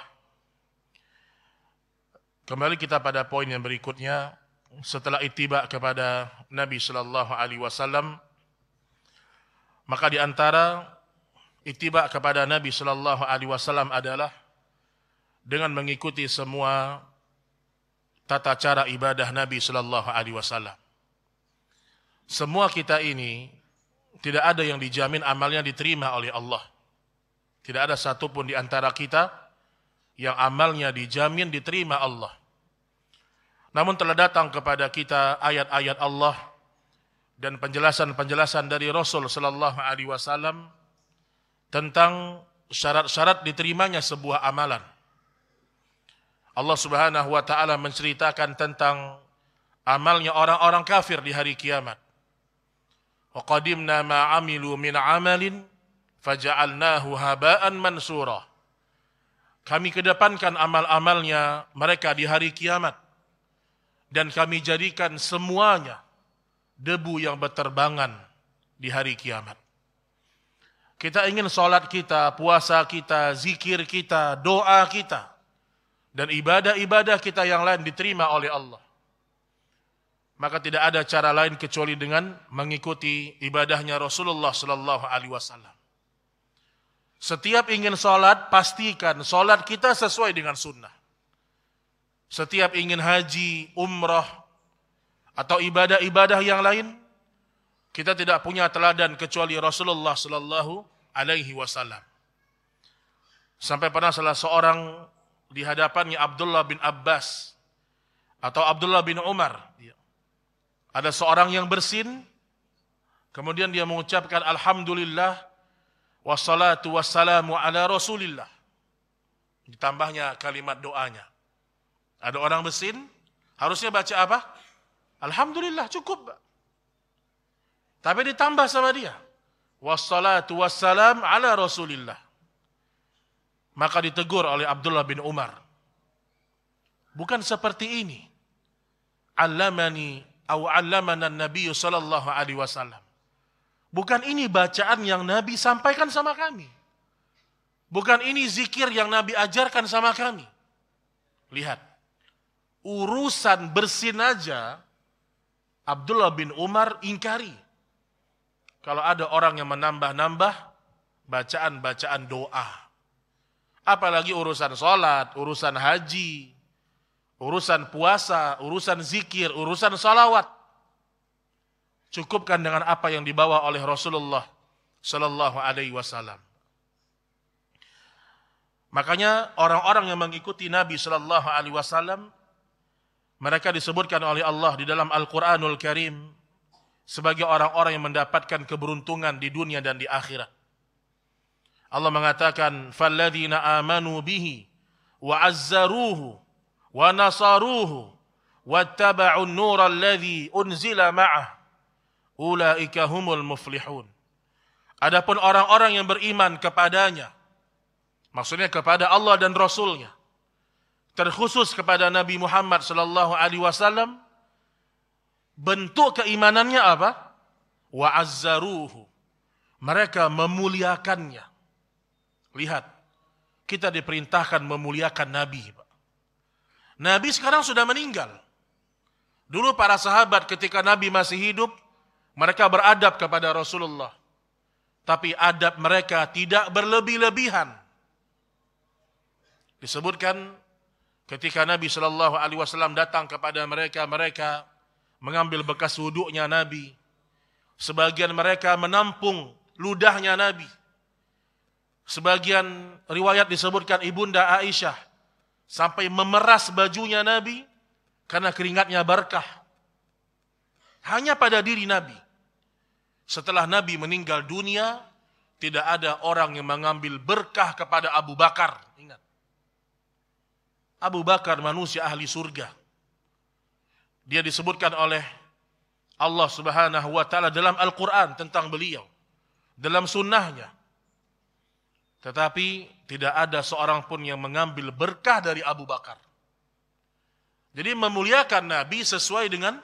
kembali kita pada poin yang berikutnya setelah ittiba kepada Nabi sallallahu alaihi wasallam maka di antara ittiba kepada Nabi Shallallahu Alaihi Wasallam adalah dengan mengikuti semua tata cara ibadah Nabi Shallallahu Alaihi Wasallam. Semua kita ini tidak ada yang dijamin amalnya diterima oleh Allah. Tidak ada satupun di antara kita yang amalnya dijamin diterima Allah. Namun telah datang kepada kita ayat-ayat Allah dan penjelasan-penjelasan dari Rasul Shallallahu Alaihi Wasallam tentang syarat-syarat diterimanya sebuah amalan. Allah Subhanahu wa taala menceritakan tentang amalnya orang-orang kafir di hari kiamat. Wa qadimna ma amilu min amalin faja'alnahu haba'an mansura. Kami kedepankan amal-amalnya mereka di hari kiamat dan kami jadikan semuanya debu yang berterbangan di hari kiamat. Kita ingin sholat kita, puasa kita, zikir kita, doa kita, dan ibadah-ibadah kita yang lain diterima oleh Allah. Maka tidak ada cara lain kecuali dengan mengikuti ibadahnya Rasulullah Sallallahu Alaihi Wasallam. Setiap ingin sholat, pastikan sholat kita sesuai dengan sunnah. Setiap ingin haji, umroh, atau ibadah-ibadah yang lain, kita tidak punya teladan kecuali Rasulullah Sallallahu Alaihi Wasallam. Sampai pernah salah seorang di hadapannya Abdullah bin Abbas atau Abdullah bin Umar. Iya. Ada seorang yang bersin, kemudian dia mengucapkan Alhamdulillah, wassalatu wassalamu ala Rasulillah. Ditambahnya kalimat doanya. Ada orang bersin, harusnya baca apa? Alhamdulillah, cukup. Tapi ditambah sama dia. Wassalatu wassalam ala Rasulillah. Maka ditegur oleh Abdullah bin Umar. Bukan seperti ini. Allamani au alamana Nabi sallallahu alaihi wasallam. Bukan ini bacaan yang Nabi sampaikan sama kami. Bukan ini zikir yang Nabi ajarkan sama kami. Lihat. Urusan bersin aja Abdullah bin Umar ingkari kalau ada orang yang menambah-nambah bacaan-bacaan doa. Apalagi urusan sholat, urusan haji, urusan puasa, urusan zikir, urusan salawat. Cukupkan dengan apa yang dibawa oleh Rasulullah Shallallahu Alaihi Wasallam. Makanya orang-orang yang mengikuti Nabi Shallallahu Alaihi Wasallam mereka disebutkan oleh Allah di dalam Al-Quranul Karim sebagai orang-orang yang mendapatkan keberuntungan di dunia dan di akhirat. Allah mengatakan, "Falladzina amanu bihi wa azzaruhu wa nasaruhu wattaba'un nura alladzi unzila ma'ah ulaika humul muflihun." Adapun orang-orang yang beriman kepadanya, maksudnya kepada Allah dan Rasulnya, terkhusus kepada Nabi Muhammad sallallahu alaihi wasallam, bentuk keimanannya apa? Wa azzaruhu. Mereka memuliakannya. Lihat, kita diperintahkan memuliakan Nabi. Nabi sekarang sudah meninggal. Dulu para sahabat ketika Nabi masih hidup, mereka beradab kepada Rasulullah. Tapi adab mereka tidak berlebih-lebihan. Disebutkan ketika Nabi Shallallahu Alaihi Wasallam datang kepada mereka, mereka mengambil bekas wuduknya Nabi. Sebagian mereka menampung ludahnya Nabi. Sebagian riwayat disebutkan Ibunda Aisyah sampai memeras bajunya Nabi karena keringatnya berkah. Hanya pada diri Nabi. Setelah Nabi meninggal dunia, tidak ada orang yang mengambil berkah kepada Abu Bakar. Ingat. Abu Bakar manusia ahli surga. Dia disebutkan oleh Allah Subhanahu wa taala dalam Al-Qur'an tentang beliau, dalam sunnahnya. Tetapi tidak ada seorang pun yang mengambil berkah dari Abu Bakar. Jadi memuliakan Nabi sesuai dengan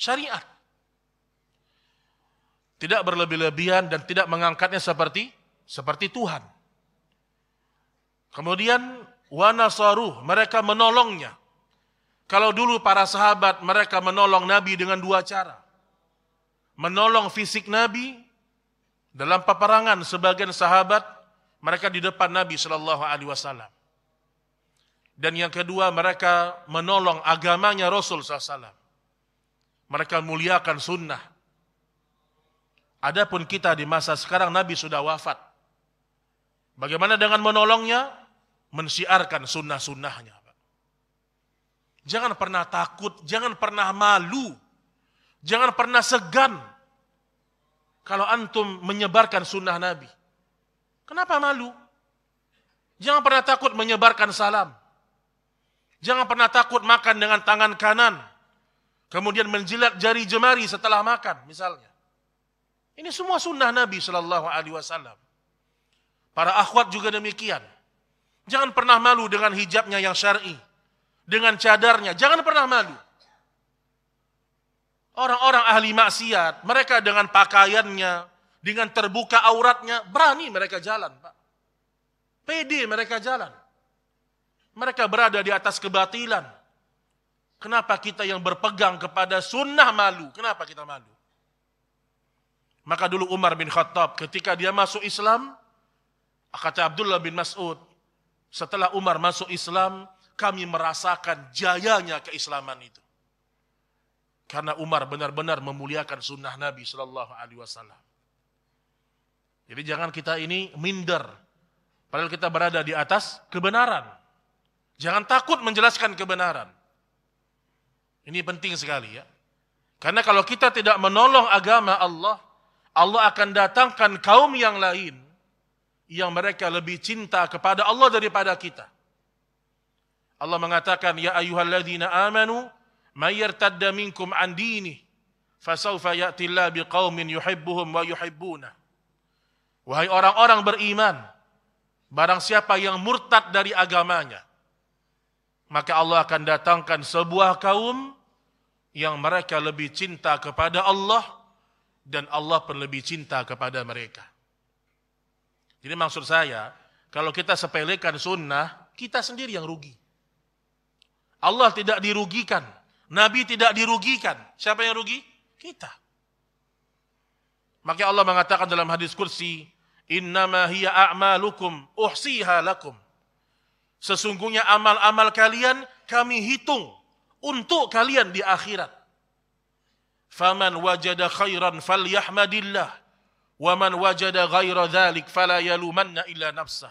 syariat. Tidak berlebih-lebihan dan tidak mengangkatnya seperti seperti Tuhan. Kemudian wanasaruh, mereka menolongnya. Kalau dulu para sahabat mereka menolong Nabi dengan dua cara. Menolong fisik Nabi dalam peperangan sebagian sahabat mereka di depan Nabi Shallallahu Alaihi Wasallam. Dan yang kedua mereka menolong agamanya Rasul Alaihi Wasallam. Mereka muliakan sunnah. Adapun kita di masa sekarang Nabi sudah wafat. Bagaimana dengan menolongnya? Mensiarkan sunnah-sunnahnya. Jangan pernah takut, jangan pernah malu, jangan pernah segan kalau antum menyebarkan sunnah Nabi. Kenapa malu? Jangan pernah takut menyebarkan salam. Jangan pernah takut makan dengan tangan kanan. Kemudian menjilat jari jemari setelah makan, misalnya. Ini semua sunnah Nabi Shallallahu Alaihi Wasallam. Para akhwat juga demikian. Jangan pernah malu dengan hijabnya yang syar'i. I dengan cadarnya. Jangan pernah malu. Orang-orang ahli maksiat, mereka dengan pakaiannya, dengan terbuka auratnya, berani mereka jalan, Pak. PD mereka jalan. Mereka berada di atas kebatilan. Kenapa kita yang berpegang kepada sunnah malu? Kenapa kita malu? Maka dulu Umar bin Khattab ketika dia masuk Islam, kata Abdullah bin Mas'ud, setelah Umar masuk Islam, kami merasakan jayanya keislaman itu. Karena Umar benar-benar memuliakan sunnah Nabi Shallallahu Alaihi Wasallam. Jadi jangan kita ini minder, padahal kita berada di atas kebenaran. Jangan takut menjelaskan kebenaran. Ini penting sekali ya. Karena kalau kita tidak menolong agama Allah, Allah akan datangkan kaum yang lain yang mereka lebih cinta kepada Allah daripada kita. Allah mengatakan ya ayyuhalladzina amanu may yartadda minkum an dini, fasawfa ya'ti Allah biqaumin yuhibbuhum wa yuhibbuna wahai orang-orang beriman barang siapa yang murtad dari agamanya maka Allah akan datangkan sebuah kaum yang mereka lebih cinta kepada Allah dan Allah pun lebih cinta kepada mereka. Jadi maksud saya, kalau kita sepelekan sunnah, kita sendiri yang rugi. Allah tidak dirugikan. Nabi tidak dirugikan. Siapa yang rugi? Kita. Maka Allah mengatakan dalam hadis kursi, Innama hiya a'malukum uhsiha lakum. Sesungguhnya amal-amal kalian kami hitung untuk kalian di akhirat. Faman wajada khairan falyahmadillah. Waman wajada ghaira dhalik fala yalumanna illa nafsah.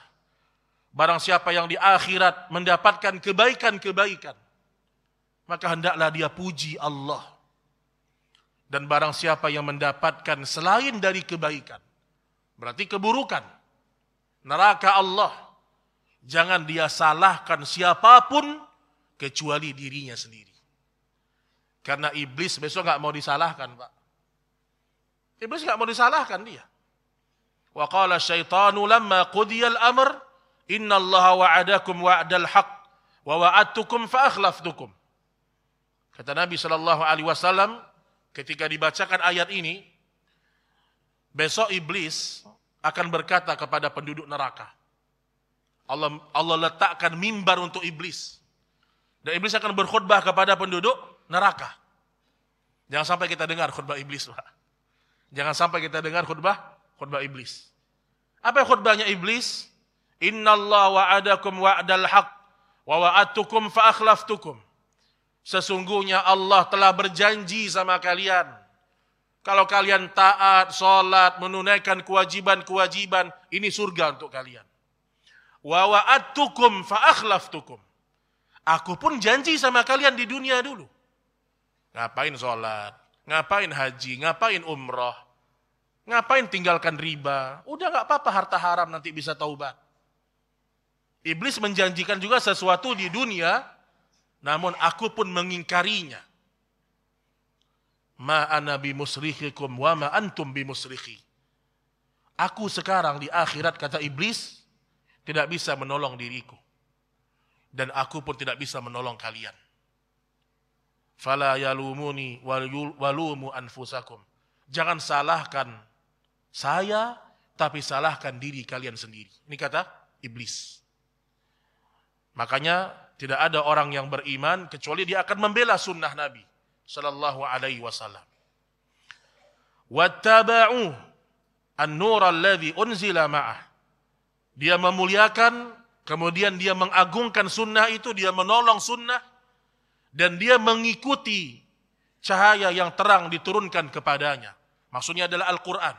Barang siapa yang di akhirat mendapatkan kebaikan-kebaikan, maka hendaklah dia puji Allah. Dan barang siapa yang mendapatkan selain dari kebaikan, berarti keburukan, neraka Allah. Jangan dia salahkan siapapun kecuali dirinya sendiri. Karena iblis besok nggak mau disalahkan, Pak. Iblis nggak mau disalahkan dia. Wa qala syaitanu lamma qudiyal amr Inna Allah wa'adakum wa'adal haq wa wa'adtukum fa'akhlaftukum. Kata Nabi saw. ketika dibacakan ayat ini, besok iblis akan berkata kepada penduduk neraka, Allah, Allah letakkan mimbar untuk iblis. Dan iblis akan berkhutbah kepada penduduk neraka. Jangan sampai kita dengar khutbah iblis, Pak. Jangan sampai kita dengar khutbah khutbah iblis. Apa khutbahnya iblis? Innallaha wa'adakum wa'dal haq wa wa'adtukum fa tukum. Sesungguhnya Allah telah berjanji sama kalian. Kalau kalian taat, sholat, menunaikan kewajiban-kewajiban, ini surga untuk kalian. Wa wa'adtukum fa tukum. Aku pun janji sama kalian di dunia dulu. Ngapain sholat? Ngapain haji? Ngapain umroh? Ngapain tinggalkan riba? Udah gak apa-apa harta haram nanti bisa taubat. Iblis menjanjikan juga sesuatu di dunia, namun aku pun mengingkarinya. Ma'ana bimusrihikum wa ma'antum bimusrihi. Aku sekarang di akhirat kata iblis tidak bisa menolong diriku. Dan aku pun tidak bisa menolong kalian. Fala yalumuni walumu anfusakum. Jangan salahkan saya, tapi salahkan diri kalian sendiri. Ini kata iblis. Makanya tidak ada orang yang beriman kecuali dia akan membela sunnah Nabi Sallallahu Alaihi Wasallam. Wattaba'u an-nur alladhi unzila ma'ah. Dia memuliakan, kemudian dia mengagungkan sunnah itu, dia menolong sunnah, dan dia mengikuti cahaya yang terang diturunkan kepadanya. Maksudnya adalah Al-Quran.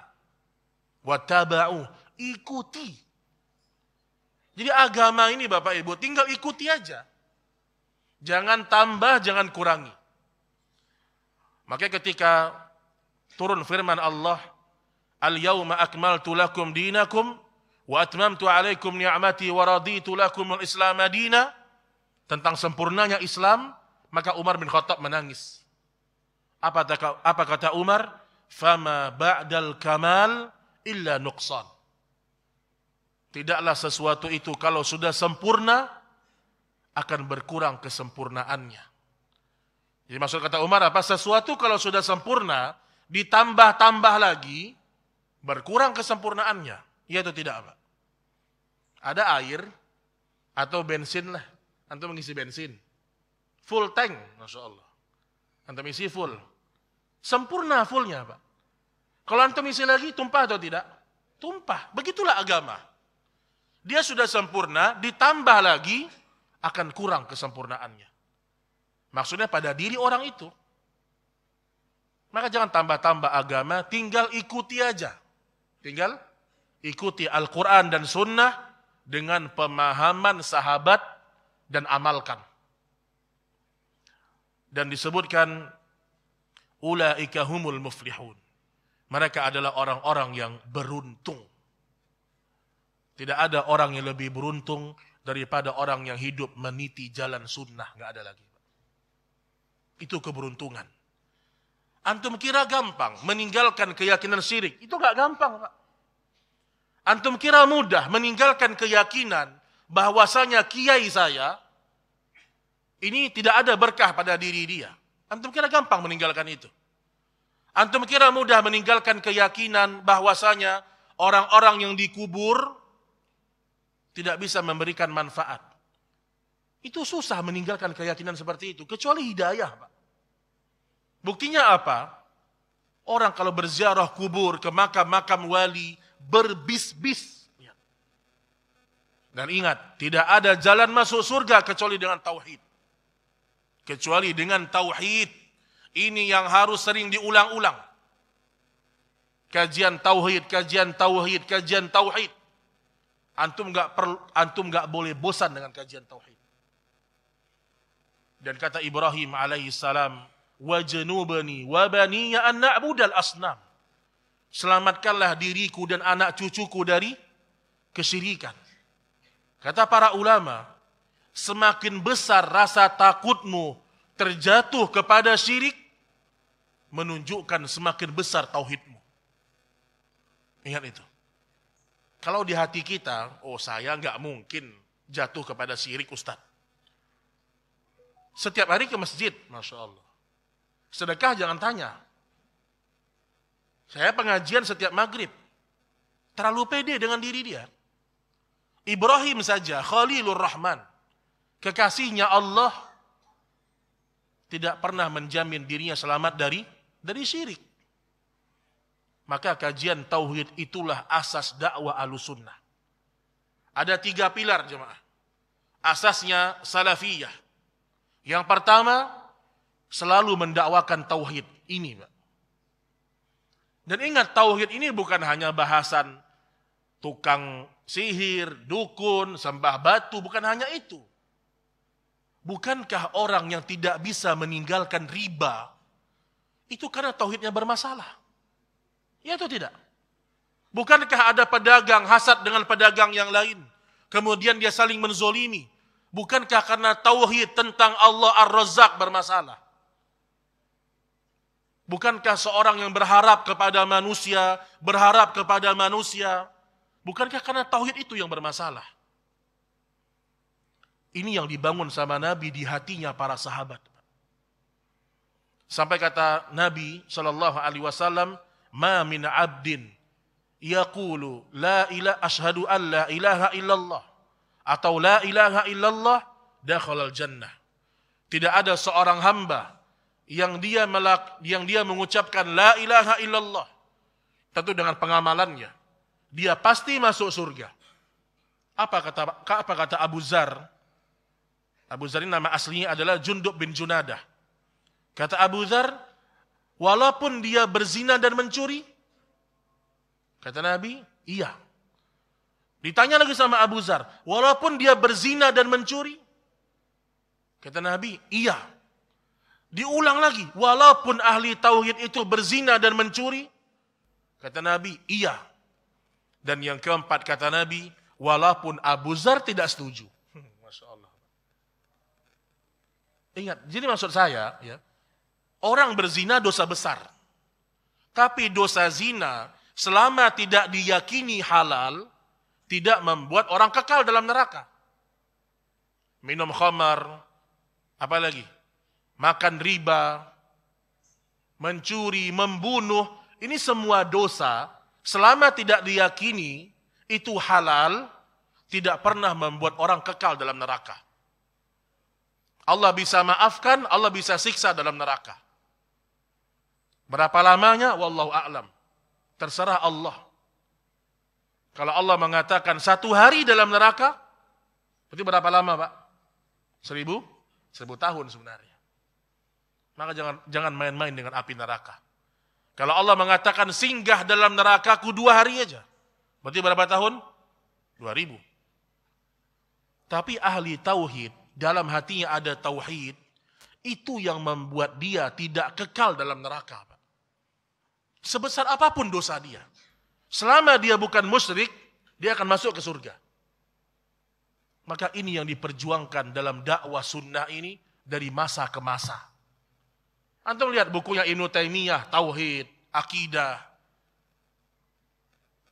Wattaba'u, ikuti jadi agama ini Bapak Ibu tinggal ikuti aja. Jangan tambah, jangan kurangi. Makanya ketika turun firman Allah, Al-yawma akmaltu lakum dinakum wa atmamtu alaikum ni'mati wa raditu lakum al-islam adina, Tentang sempurnanya Islam, maka Umar bin Khattab menangis. Apa kata, apa kata Umar? Fama ba'dal kamal illa nuqsan. Tidaklah sesuatu itu kalau sudah sempurna akan berkurang kesempurnaannya. Jadi maksud kata Umar apa? Sesuatu kalau sudah sempurna ditambah-tambah lagi berkurang kesempurnaannya. Iya atau tidak apa? Ada air atau bensin lah. Antum mengisi bensin. Full tank, Masya Allah. Antum isi full. Sempurna fullnya, apa? Kalau antum isi lagi, tumpah atau tidak? Tumpah. Begitulah agama dia sudah sempurna, ditambah lagi akan kurang kesempurnaannya. Maksudnya pada diri orang itu. Maka jangan tambah-tambah agama, tinggal ikuti aja. Tinggal ikuti Al-Quran dan Sunnah dengan pemahaman sahabat dan amalkan. Dan disebutkan, Ula'ika humul muflihun. Mereka adalah orang-orang yang beruntung. Tidak ada orang yang lebih beruntung daripada orang yang hidup meniti jalan sunnah. Nggak ada lagi. Itu keberuntungan. Antum kira gampang meninggalkan keyakinan syirik. Itu nggak gampang, Pak. Antum kira mudah meninggalkan keyakinan bahwasanya kiai saya ini tidak ada berkah pada diri dia. Antum kira gampang meninggalkan itu. Antum kira mudah meninggalkan keyakinan bahwasanya orang-orang yang dikubur tidak bisa memberikan manfaat. Itu susah meninggalkan keyakinan seperti itu, kecuali hidayah, Pak. Buktinya apa? Orang kalau berziarah kubur ke makam-makam wali, berbis-bis. Ya. Dan ingat, tidak ada jalan masuk surga kecuali dengan tauhid. Kecuali dengan tauhid. Ini yang harus sering diulang-ulang. Kajian tauhid, kajian tauhid, kajian tauhid. Antum nggak perlu, antum nggak boleh bosan dengan kajian tauhid. Dan kata Ibrahim alaihi salam, wajnubani wa baniya an asnam. Selamatkanlah diriku dan anak cucuku dari kesyirikan. Kata para ulama, semakin besar rasa takutmu terjatuh kepada syirik, menunjukkan semakin besar tauhidmu. Ingat itu. Kalau di hati kita, oh saya nggak mungkin jatuh kepada sirik Ustaz. Setiap hari ke masjid, Masya Allah. Sedekah jangan tanya. Saya pengajian setiap maghrib. Terlalu pede dengan diri dia. Ibrahim saja, Khalilur Rahman. Kekasihnya Allah tidak pernah menjamin dirinya selamat dari dari syirik. Maka kajian tauhid itulah asas dakwah alusunnah. Ada tiga pilar jemaah. Asasnya salafiyah. Yang pertama, selalu mendakwakan tauhid ini. Dan ingat, tauhid ini bukan hanya bahasan tukang sihir, dukun, sembah batu, bukan hanya itu. Bukankah orang yang tidak bisa meninggalkan riba, itu karena tauhidnya bermasalah. Ya atau tidak? Bukankah ada pedagang hasad dengan pedagang yang lain? Kemudian dia saling menzolimi. Bukankah karena tauhid tentang Allah ar razak bermasalah? Bukankah seorang yang berharap kepada manusia, berharap kepada manusia, bukankah karena tauhid itu yang bermasalah? Ini yang dibangun sama Nabi di hatinya para sahabat. Sampai kata Nabi Shallallahu Alaihi Wasallam, ma min abdin yaqulu la ila ashadu an la ilaha illallah atau la ilaha illallah dakhalal jannah. Tidak ada seorang hamba yang dia melak, yang dia mengucapkan la ilaha illallah tentu dengan pengamalannya dia pasti masuk surga. Apa kata apa kata Abu Zar? Abu Zar ini nama aslinya adalah Jundub bin Junadah. Kata Abu Zar, walaupun dia berzina dan mencuri? Kata Nabi, iya. Ditanya lagi sama Abu Zar, walaupun dia berzina dan mencuri? Kata Nabi, iya. Diulang lagi, walaupun ahli tauhid itu berzina dan mencuri? Kata Nabi, iya. Dan yang keempat kata Nabi, walaupun Abu Zar tidak setuju. Hmm, Masya Ingat, jadi maksud saya, ya, Orang berzina dosa besar. Tapi dosa zina selama tidak diyakini halal, tidak membuat orang kekal dalam neraka. Minum khamar, apalagi makan riba, mencuri, membunuh, ini semua dosa selama tidak diyakini itu halal, tidak pernah membuat orang kekal dalam neraka. Allah bisa maafkan, Allah bisa siksa dalam neraka. Berapa lamanya? Wallahu a'lam. Terserah Allah. Kalau Allah mengatakan satu hari dalam neraka, berarti berapa lama, Pak? Seribu? Seribu tahun sebenarnya. Maka jangan jangan main-main dengan api neraka. Kalau Allah mengatakan singgah dalam neraka nerakaku dua hari aja, berarti berapa tahun? Dua ribu. Tapi ahli tauhid, dalam hatinya ada tauhid, itu yang membuat dia tidak kekal dalam neraka. Sebesar apapun dosa dia. Selama dia bukan musyrik, dia akan masuk ke surga. Maka ini yang diperjuangkan dalam dakwah sunnah ini dari masa ke masa. Antum lihat bukunya Ibnu Taimiyah, Tauhid, Akidah.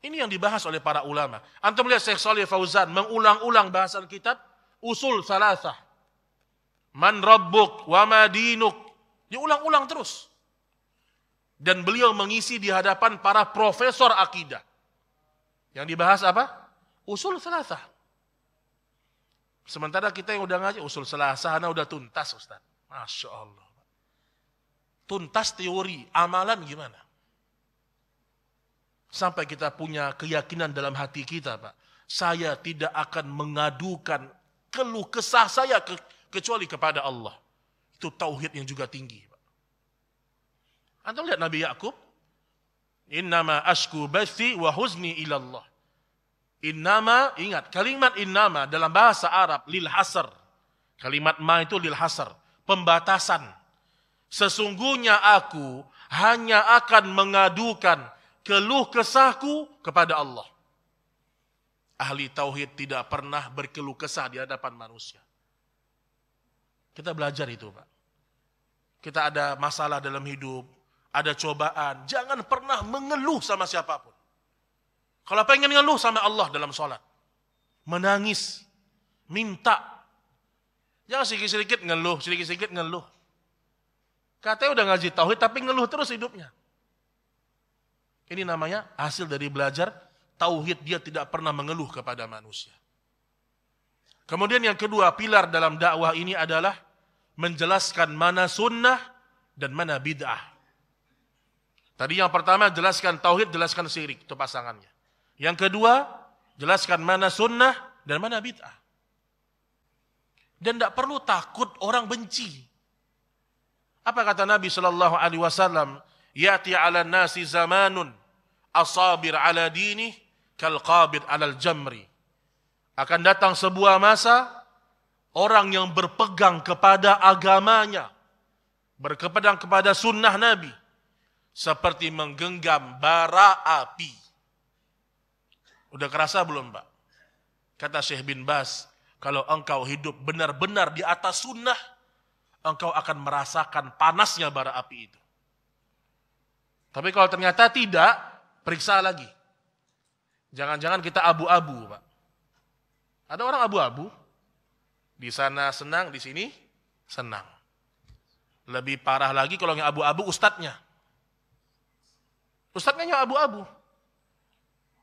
Ini yang dibahas oleh para ulama. Antum lihat Syekh Saleh Fauzan mengulang-ulang bahasan kitab Usul Salasah. Man rabbuk wa madinuk. Diulang-ulang terus dan beliau mengisi di hadapan para profesor akidah. Yang dibahas apa? Usul selasa. Sementara kita yang udah ngaji usul selasa, nah udah tuntas Ustaz. Masya Allah. Tuntas teori, amalan gimana? Sampai kita punya keyakinan dalam hati kita Pak. Saya tidak akan mengadukan keluh kesah saya ke, kecuali kepada Allah. Itu tauhid yang juga tinggi. Anda lihat Nabi Yakub, "Innama asku bathi wa huzni ilallah." Innama, ingat, kalimat innama dalam bahasa Arab lil hasar. Kalimat ma itu lil hasar, pembatasan. Sesungguhnya aku hanya akan mengadukan keluh kesahku kepada Allah. Ahli tauhid tidak pernah berkeluh kesah di hadapan manusia. Kita belajar itu, Pak. Kita ada masalah dalam hidup, ada cobaan. Jangan pernah mengeluh sama siapapun. Kalau pengen ngeluh sama Allah dalam sholat, menangis, minta. Jangan sedikit-sedikit ngeluh, sedikit-sedikit ngeluh. Katanya udah ngaji tauhid tapi ngeluh terus hidupnya. Ini namanya hasil dari belajar tauhid dia tidak pernah mengeluh kepada manusia. Kemudian yang kedua pilar dalam dakwah ini adalah menjelaskan mana sunnah dan mana bid'ah. Tadi yang pertama jelaskan tauhid, jelaskan syirik, itu pasangannya. Yang kedua, jelaskan mana sunnah dan mana bid'ah. Dan tidak perlu takut orang benci. Apa kata Nabi Shallallahu Alaihi Wasallam? Yati ala nasi zamanun asabir ala dini kal qabid ala jamri. Akan datang sebuah masa orang yang berpegang kepada agamanya, berkepegang kepada sunnah Nabi, seperti menggenggam bara api. Udah kerasa belum, Pak? Kata Syekh bin Bas, kalau engkau hidup benar-benar di atas sunnah, engkau akan merasakan panasnya bara api itu. Tapi kalau ternyata tidak, periksa lagi. Jangan-jangan kita abu-abu, Pak. Ada orang abu-abu. Di sana senang, di sini senang. Lebih parah lagi kalau yang abu-abu ustadznya. Ustadznya yang abu-abu.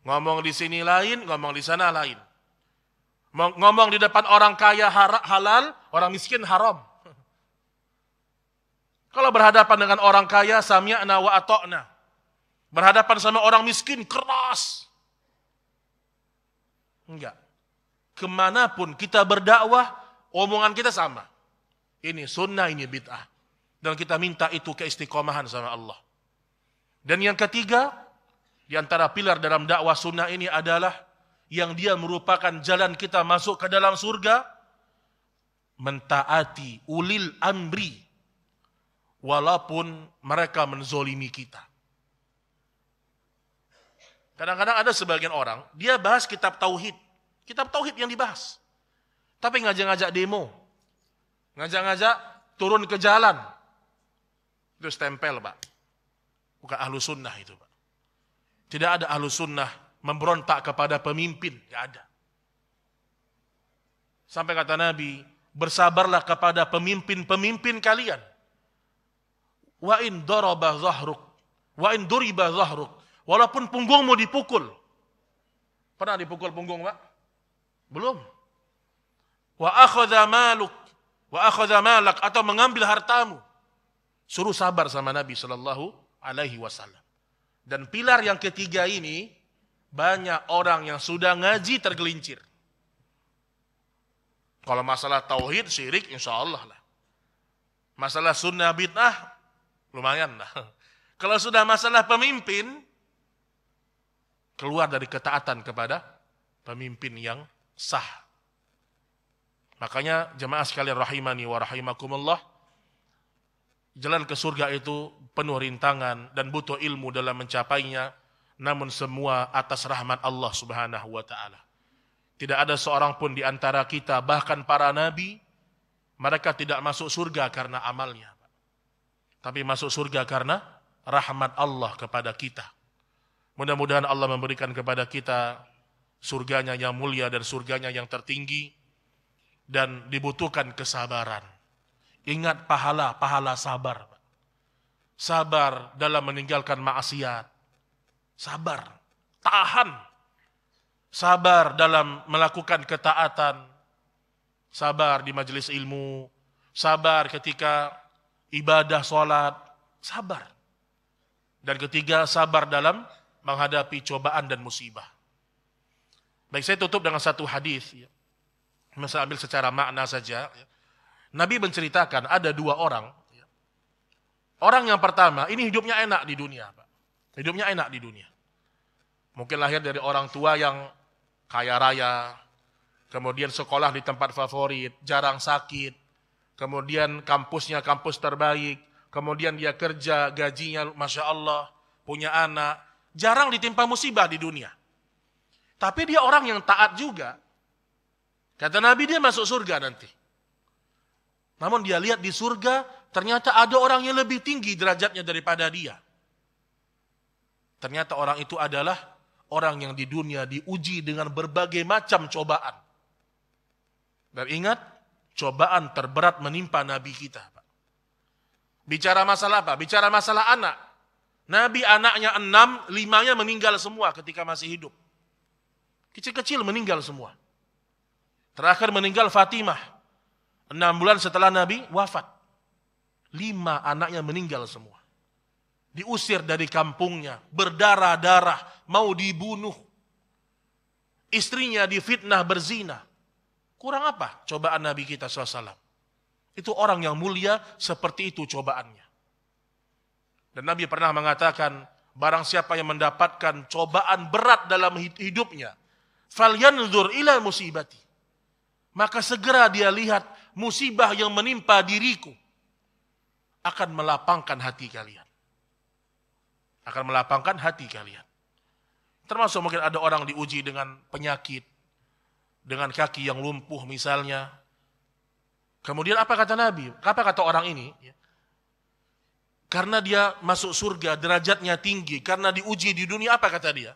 Ngomong di sini lain, ngomong di sana lain. Ngomong di depan orang kaya halal, orang miskin haram. Kalau berhadapan dengan orang kaya, sami'na wa atokna. Berhadapan sama orang miskin, keras. Enggak. Kemanapun kita berdakwah, omongan kita sama. Ini sunnah, ini bid'ah. Dan kita minta itu keistiqomahan sama Allah. Dan yang ketiga, di antara pilar dalam dakwah sunnah ini adalah yang dia merupakan jalan kita masuk ke dalam surga, mentaati ulil amri, walaupun mereka menzolimi kita. Kadang-kadang ada sebagian orang, dia bahas kitab tauhid. Kitab tauhid yang dibahas. Tapi ngajak-ngajak demo. Ngajak-ngajak turun ke jalan. Terus tempel, Pak Bukan ahlu sunnah itu Pak. Tidak ada ahlu sunnah memberontak kepada pemimpin. Tidak ada. Sampai kata Nabi, bersabarlah kepada pemimpin-pemimpin kalian. Wa in daraba zahruk, wa in duriba zahruk. Walaupun punggungmu dipukul. Pernah dipukul punggung, Pak? Belum. Wa akhadha maluk, wa akhadha malak atau mengambil hartamu. Suruh sabar sama Nabi sallallahu alaihi wasallam. Dan pilar yang ketiga ini banyak orang yang sudah ngaji tergelincir. Kalau masalah tauhid, syirik, insya Allah lah. Masalah sunnah bid'ah, lumayan lah. Kalau sudah masalah pemimpin, keluar dari ketaatan kepada pemimpin yang sah. Makanya jemaah sekalian rahimani wa rahimakumullah, Jalan ke surga itu penuh rintangan dan butuh ilmu dalam mencapainya, namun semua atas rahmat Allah Subhanahu wa taala. Tidak ada seorang pun di antara kita, bahkan para nabi, mereka tidak masuk surga karena amalnya. Tapi masuk surga karena rahmat Allah kepada kita. Mudah-mudahan Allah memberikan kepada kita surganya yang mulia dan surganya yang tertinggi dan dibutuhkan kesabaran. Ingat pahala, pahala sabar. Sabar dalam meninggalkan maksiat. Sabar, tahan. Sabar dalam melakukan ketaatan. Sabar di majelis ilmu. Sabar ketika ibadah sholat. Sabar. Dan ketiga, sabar dalam menghadapi cobaan dan musibah. Baik, saya tutup dengan satu hadis. Ya. Masa ambil secara makna saja. Ya. Nabi menceritakan ada dua orang. Orang yang pertama, ini hidupnya enak di dunia. Pak. Hidupnya enak di dunia. Mungkin lahir dari orang tua yang kaya raya, kemudian sekolah di tempat favorit, jarang sakit, kemudian kampusnya kampus terbaik, kemudian dia kerja, gajinya Masya Allah, punya anak, jarang ditimpa musibah di dunia. Tapi dia orang yang taat juga. Kata Nabi dia masuk surga nanti. Namun dia lihat di surga, ternyata ada orang yang lebih tinggi derajatnya daripada dia. Ternyata orang itu adalah orang yang di dunia diuji dengan berbagai macam cobaan. Dan ingat, cobaan terberat menimpa Nabi kita. Bicara masalah apa? Bicara masalah anak. Nabi anaknya enam, limanya meninggal semua ketika masih hidup. Kecil-kecil meninggal semua. Terakhir meninggal Fatimah. Enam bulan setelah Nabi wafat. Lima anaknya meninggal semua. Diusir dari kampungnya. Berdarah-darah. Mau dibunuh. Istrinya difitnah berzina. Kurang apa cobaan Nabi kita SAW? Itu orang yang mulia seperti itu cobaannya. Dan Nabi pernah mengatakan, barang siapa yang mendapatkan cobaan berat dalam hidupnya, falyanzur ila musibati. Maka segera dia lihat musibah yang menimpa diriku akan melapangkan hati kalian. Akan melapangkan hati kalian. Termasuk mungkin ada orang diuji dengan penyakit, dengan kaki yang lumpuh misalnya. Kemudian apa kata Nabi? Apa kata orang ini? Ya. Karena dia masuk surga, derajatnya tinggi. Karena diuji di dunia, apa kata dia?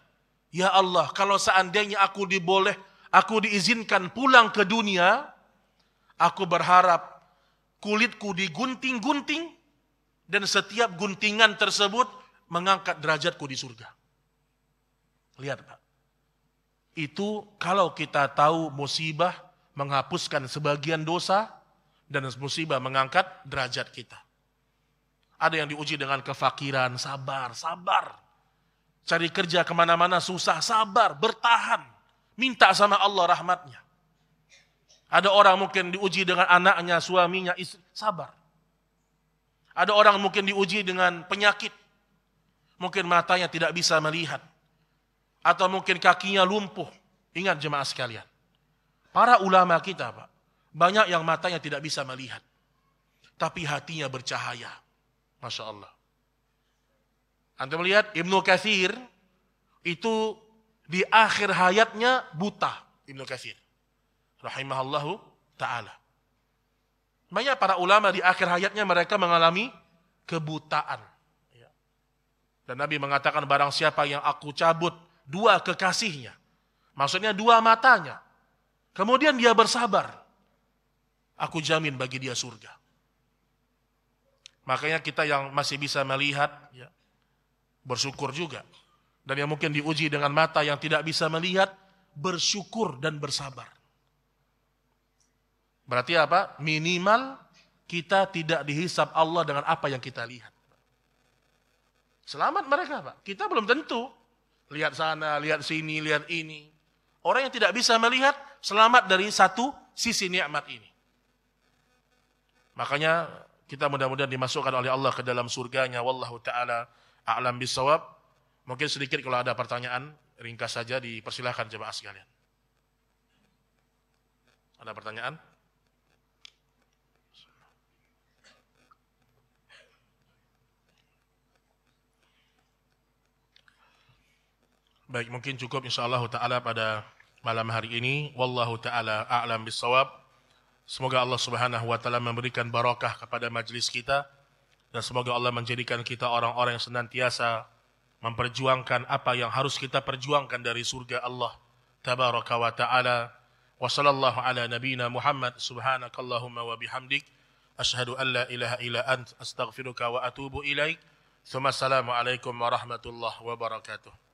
Ya Allah, kalau seandainya aku diboleh, aku diizinkan pulang ke dunia, Aku berharap kulitku digunting-gunting dan setiap guntingan tersebut mengangkat derajatku di surga. Lihat Pak. Itu kalau kita tahu musibah menghapuskan sebagian dosa dan musibah mengangkat derajat kita. Ada yang diuji dengan kefakiran, sabar, sabar. Cari kerja kemana-mana susah, sabar, bertahan. Minta sama Allah rahmatnya. Ada orang mungkin diuji dengan anaknya, suaminya, istri. Sabar. Ada orang mungkin diuji dengan penyakit. Mungkin matanya tidak bisa melihat. Atau mungkin kakinya lumpuh. Ingat jemaah sekalian. Para ulama kita, Pak. Banyak yang matanya tidak bisa melihat. Tapi hatinya bercahaya. Masya Allah. Anda melihat Ibnu Kathir itu di akhir hayatnya buta Ibnu Kathir rahimahallahu taala. Banyak para ulama di akhir hayatnya mereka mengalami kebutaan. Ya. Dan Nabi mengatakan barang siapa yang aku cabut dua kekasihnya. Maksudnya dua matanya. Kemudian dia bersabar. Aku jamin bagi dia surga. Makanya kita yang masih bisa melihat, ya, bersyukur juga. Dan yang mungkin diuji dengan mata yang tidak bisa melihat, bersyukur dan bersabar. Berarti apa? Minimal kita tidak dihisap Allah dengan apa yang kita lihat. Selamat mereka, Pak. Kita belum tentu. Lihat sana, lihat sini, lihat ini. Orang yang tidak bisa melihat, selamat dari satu sisi nikmat ini. Makanya kita mudah-mudahan dimasukkan oleh Allah ke dalam surganya. Wallahu ta'ala a'lam bisawab. Mungkin sedikit kalau ada pertanyaan, ringkas saja dipersilahkan jemaah sekalian. Ada pertanyaan? Baik, mungkin cukup insyaAllah ta'ala pada malam hari ini. Wallahu ta'ala a'lam bisawab. Semoga Allah subhanahu wa ta'ala memberikan barakah kepada majlis kita. Dan semoga Allah menjadikan kita orang-orang yang senantiasa memperjuangkan apa yang harus kita perjuangkan dari surga Allah. Tabaraka wa ta'ala. Wa sallallahu ala nabina Muhammad subhanakallahumma wa bihamdik. Ashadu an la ilaha ila ant. Astaghfiruka wa atubu ilaik. Thumma assalamu alaikum warahmatullahi wabarakatuh.